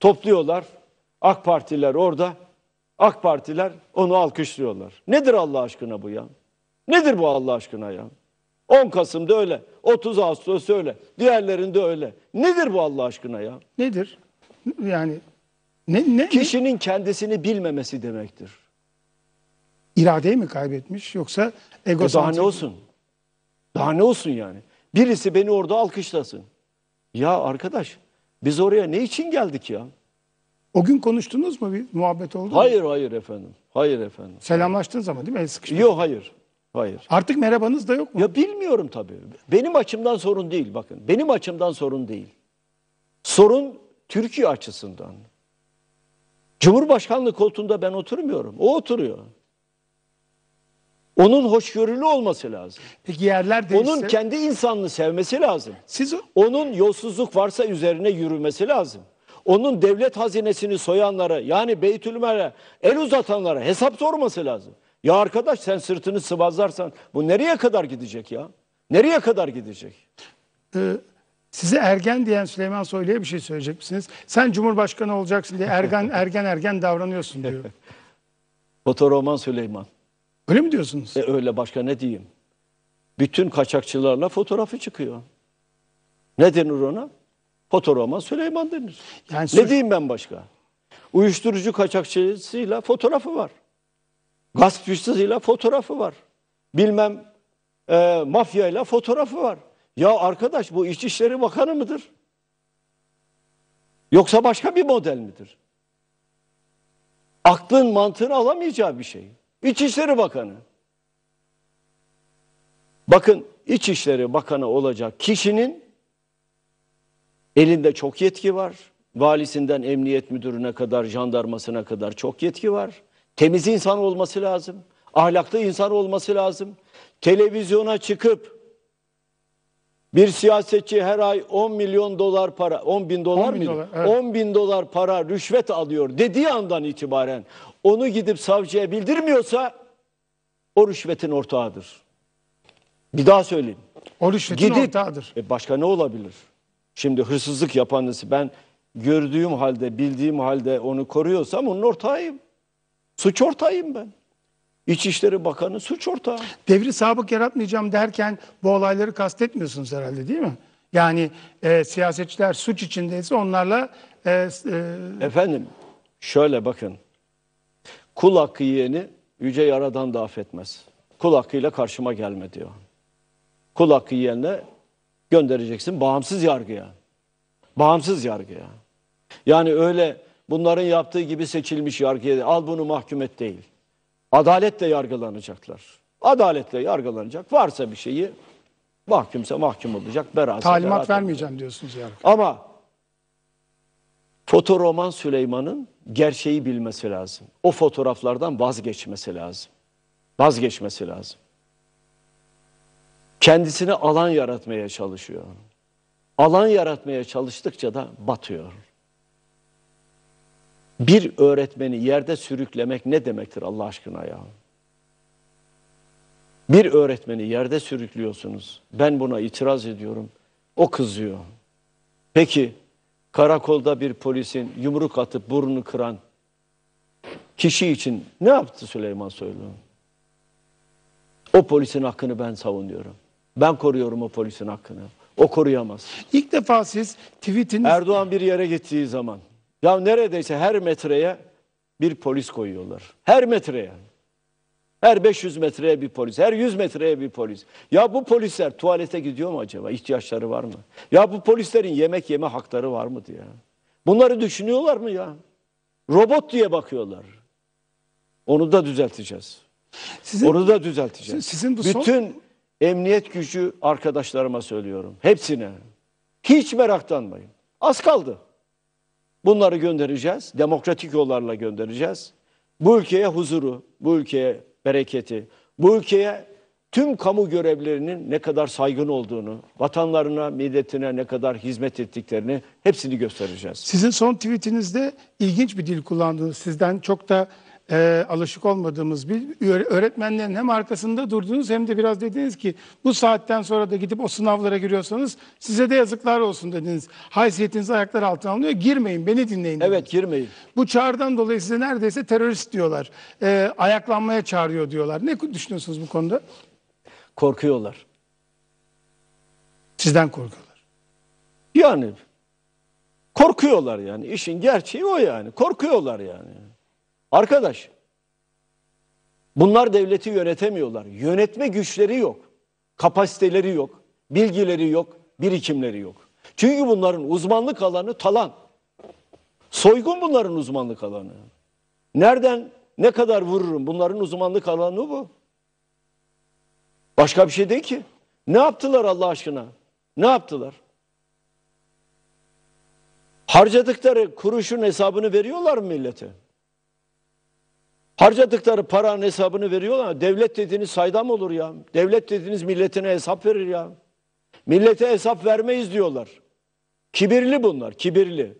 topluyorlar. AK Partiler orada, AK Partiler onu alkışlıyorlar. Nedir Allah aşkına bu ya? Nedir bu Allah aşkına ya? 10 Kasım'da öyle, 30 Ağustos öyle, diğerlerinde öyle. Nedir bu Allah aşkına ya? Nedir? Yani ne, ne? Kişinin kendisini bilmemesi demektir. İradeyi mi kaybetmiş yoksa ego e daha ne olsun? Daha ne olsun yani? Birisi beni orada alkışlasın. Ya arkadaş biz oraya ne için geldik ya? O gün konuştunuz mu bir muhabbet oldu Hayır mu? hayır efendim. Hayır efendim. Selamlaştığınız zaman değil mi? El sıkıştınız. Yok hayır. Hayır. Artık merhabanız da yok mu? Ya bilmiyorum tabii. Benim açımdan sorun değil bakın. Benim açımdan sorun değil. Sorun Türkiye açısından. Cumhurbaşkanlığı koltuğunda ben oturmuyorum. O oturuyor. Onun hoşgörülü olması lazım. Peki yerler değişse? Onun kendi insanını sevmesi lazım. Siz o? Onun yolsuzluk varsa üzerine yürümesi lazım. Onun devlet hazinesini soyanlara yani Beytülmer'e el uzatanlara hesap sorması lazım. Ya arkadaş sen sırtını sıvazlarsan bu nereye kadar gidecek ya? Nereye kadar gidecek? Ee, size ergen diyen Süleyman Soylu'ya bir şey söyleyecek misiniz? Sen Cumhurbaşkanı olacaksın diye ergen ergen ergen davranıyorsun diyor. Foto roman Süleyman. Öyle mi diyorsunuz? E öyle başka ne diyeyim? Bütün kaçakçılarla fotoğrafı çıkıyor. Ne denir ona? Fotoğrafa Süleyman denir. Yani ne diyeyim ben başka? Uyuşturucu kaçakçısıyla fotoğrafı var. Gaspçısıyla fotoğrafı var. Bilmem e, mafyayla fotoğrafı var. Ya arkadaş bu İçişleri Bakanı mıdır? Yoksa başka bir model midir? Aklın mantığını alamayacağı bir şey. İçişleri Bakanı. Bakın İçişleri Bakanı olacak kişinin elinde çok yetki var. Valisinden emniyet müdürüne kadar, jandarmasına kadar çok yetki var. Temiz insan olması lazım. Ahlaklı insan olması lazım. Televizyona çıkıp bir siyasetçi her ay 10 milyon dolar para, 10 bin dolar 10 evet. 10 bin dolar para rüşvet alıyor dediği andan itibaren onu gidip savcıya bildirmiyorsa o rüşvetin ortağıdır. Bir daha söyleyeyim. O rüşvetin gidip, ortağıdır. E başka ne olabilir? Şimdi hırsızlık yapanısı ben gördüğüm halde, bildiğim halde onu koruyorsam onun ortağıyım. Suç ortağıyım ben. İçişleri Bakanı suç ortağı. Devri sabık yaratmayacağım derken bu olayları kastetmiyorsunuz herhalde değil mi? Yani e, siyasetçiler suç içindeyse onlarla... E, e... Efendim şöyle bakın. Kul hakkı yiyeni yüce yaradan da affetmez. Kul hakkıyla karşıma gelme diyor. Kul hakkı yiyenle göndereceksin bağımsız yargıya. Bağımsız yargıya. Yani öyle bunların yaptığı gibi seçilmiş yargıya al bunu mahkum et değil. Adaletle yargılanacaklar. Adaletle yargılanacak. Varsa bir şeyi mahkumsa mahkum olacak. Beraz. Talimat beraat vermeyeceğim olacak. diyorsunuz yargı. Ama Fotoroman Süleyman'ın gerçeği bilmesi lazım. O fotoğraflardan vazgeçmesi lazım. Vazgeçmesi lazım. Kendisine alan yaratmaya çalışıyor. Alan yaratmaya çalıştıkça da batıyor. Bir öğretmeni yerde sürüklemek ne demektir Allah aşkına ya? Bir öğretmeni yerde sürüklüyorsunuz. Ben buna itiraz ediyorum. O kızıyor. Peki karakolda bir polisin yumruk atıp burnunu kıran kişi için ne yaptı Süleyman Soylu? O polisin hakkını ben savunuyorum. Ben koruyorum o polisin hakkını. O koruyamaz. İlk defa siz tweetiniz... Erdoğan bir yere gittiği zaman ya neredeyse her metreye bir polis koyuyorlar. Her metreye. Her 500 metreye bir polis, her 100 metreye bir polis. Ya bu polisler tuvalete gidiyor mu acaba? İhtiyaçları var mı? Ya bu polislerin yemek yeme hakları var mı diye. Bunları düşünüyorlar mı ya? Robot diye bakıyorlar. Onu da düzelteceğiz. Sizin, Onu da düzelteceğiz. Sizin bu Bütün son... emniyet gücü arkadaşlarıma söylüyorum. Hepsine. Hiç meraklanmayın. Az kaldı. Bunları göndereceğiz. Demokratik yollarla göndereceğiz. Bu ülkeye huzuru, bu ülkeye bereketi, bu ülkeye tüm kamu görevlerinin ne kadar saygın olduğunu, vatanlarına, milletine ne kadar hizmet ettiklerini hepsini göstereceğiz. Sizin son tweetinizde ilginç bir dil kullandınız. Sizden çok da e, alışık olmadığımız bir öğretmenlerin hem arkasında durdunuz hem de biraz dediniz ki bu saatten sonra da gidip o sınavlara giriyorsanız size de yazıklar olsun dediniz. Haysiyetinizi ayaklar altına alınıyor. Girmeyin beni dinleyin. Dediniz. Evet girmeyin. Bu çağrıdan dolayı size neredeyse terörist diyorlar. E, ayaklanmaya çağırıyor diyorlar. Ne düşünüyorsunuz bu konuda? Korkuyorlar. Sizden korkuyorlar. Yani korkuyorlar yani. İşin gerçeği o yani. Korkuyorlar yani. Arkadaş, bunlar devleti yönetemiyorlar. Yönetme güçleri yok, kapasiteleri yok, bilgileri yok, birikimleri yok. Çünkü bunların uzmanlık alanı talan. Soygun bunların uzmanlık alanı. Nereden ne kadar vururum? Bunların uzmanlık alanı bu. Başka bir şey değil ki. Ne yaptılar Allah aşkına? Ne yaptılar? Harcadıkları kuruşun hesabını veriyorlar mı millete? Harcadıkları paranın hesabını veriyorlar. Devlet dediğiniz saydam olur ya. Devlet dediğiniz milletine hesap verir ya. Millete hesap vermeyiz diyorlar. Kibirli bunlar, kibirli.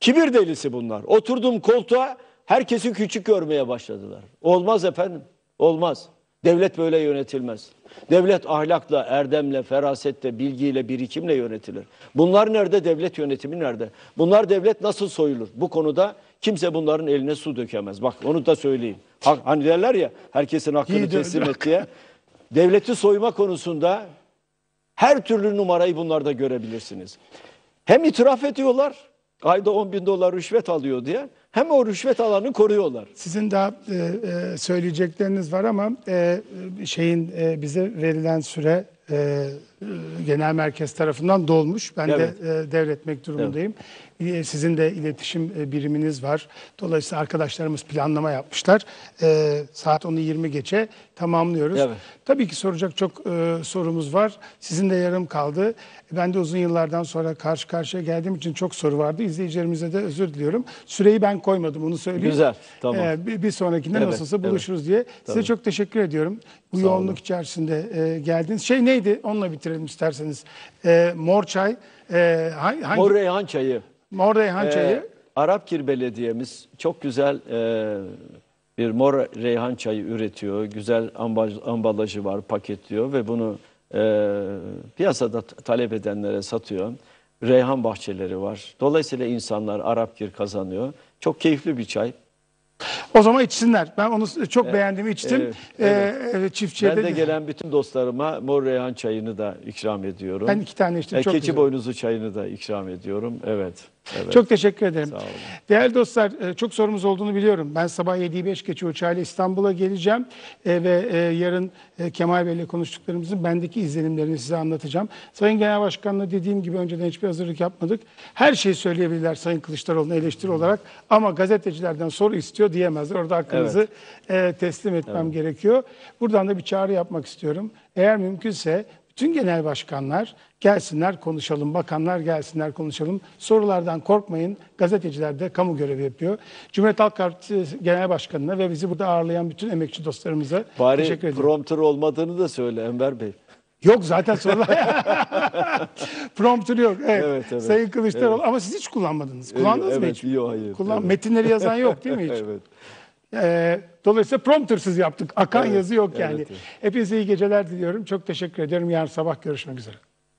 Kibir delisi bunlar. Oturdum koltuğa herkesi küçük görmeye başladılar. Olmaz efendim, olmaz. Devlet böyle yönetilmez. Devlet ahlakla, erdemle, ferasetle, bilgiyle, birikimle yönetilir. Bunlar nerede? Devlet yönetimi nerede? Bunlar devlet nasıl soyulur? Bu konuda kimse bunların eline su dökemez. Bak onu da söyleyeyim. Hani derler ya herkesin hakkını teslim et diye. Devleti soyma konusunda her türlü numarayı bunlarda görebilirsiniz. Hem itiraf ediyorlar ayda 10 bin dolar rüşvet alıyor diye hem o rüşvet alanı koruyorlar. Sizin daha e, e, söyleyecekleriniz var ama e, şeyin e, bize verilen süre e, e genel merkez tarafından dolmuş. Ben evet. de e, devretmek durumundayım. Evet. E, sizin de iletişim e, biriminiz var. Dolayısıyla arkadaşlarımız planlama yapmışlar. E, saat 10'u geçe tamamlıyoruz. Evet. Tabii ki soracak çok e, sorumuz var. Sizin de yarım kaldı. E, ben de uzun yıllardan sonra karşı karşıya geldiğim için çok soru vardı. İzleyicilerimize de özür diliyorum. Süreyi ben koymadım onu söyleyeyim. Güzel tamam. E, bir, bir sonrakinde evet, nasılsa buluşuruz evet. diye. Size çok teşekkür ediyorum. Bu Sağ yoğunluk olun. içerisinde e, geldiniz. Şey neydi onunla bitirelim isterseniz. E, mor çay. E, hangi? Mor reyhan çayı. Mor Reyhan Çayı. Ee, Arapkir Belediye'miz çok güzel e, bir mor reyhan çayı üretiyor. Güzel ambaj, ambalajı var, paketliyor ve bunu e, piyasada talep edenlere satıyor. Reyhan bahçeleri var. Dolayısıyla insanlar Arapkir kazanıyor. Çok keyifli bir çay. O zaman içsinler. Ben onu çok evet, beğendiğimi içtim. E, e, evet, evet. Ee, çiftçiye ben de, de gelen bütün dostlarıma mor reyhan çayını da ikram ediyorum. Ben iki tane içtim. Ee, çok keçi güzel. boynuzu çayını da ikram ediyorum. Evet. Evet. Çok teşekkür ederim. Sağ olun. Değerli dostlar e, çok sorumuz olduğunu biliyorum. Ben sabah 7'yi 5 geçe uçağıyla İstanbul'a geleceğim e, ve e, yarın Kemal Bey ile konuştuklarımızın bendeki izlenimlerini size anlatacağım. Sayın Genel Başkan'la dediğim gibi önceden hiçbir hazırlık yapmadık. Her şeyi söyleyebilirler Sayın Kılıçdaroğlu'na eleştiri olarak ama gazetecilerden soru istiyor diyemezler. Orada hakkınızı evet. teslim etmem evet. gerekiyor. Buradan da bir çağrı yapmak istiyorum. Eğer mümkünse Tüm genel başkanlar gelsinler konuşalım, bakanlar gelsinler konuşalım. Sorulardan korkmayın. Gazeteciler de kamu görevi yapıyor. Cumhuriyet Halk Partisi Genel Başkanı'na ve bizi burada ağırlayan bütün emekçi dostlarımıza Bari teşekkür ediyorum. prompter olmadığını da söyle Enver Bey. Yok zaten sorular. Promptür yok. Evet. evet, evet Sayın Kılıçdaroğlu evet. ama siz hiç kullanmadınız. Kullandınız evet, mı hiç? Yok hayır. Kullan evet. Metinleri yazan yok değil mi hiç? evet. Ee, dolayısıyla promptersız yaptık. Akan evet, yazı yok yani. Evet. Hepinize iyi geceler diliyorum. Çok teşekkür ederim. Yarın sabah görüşmek üzere.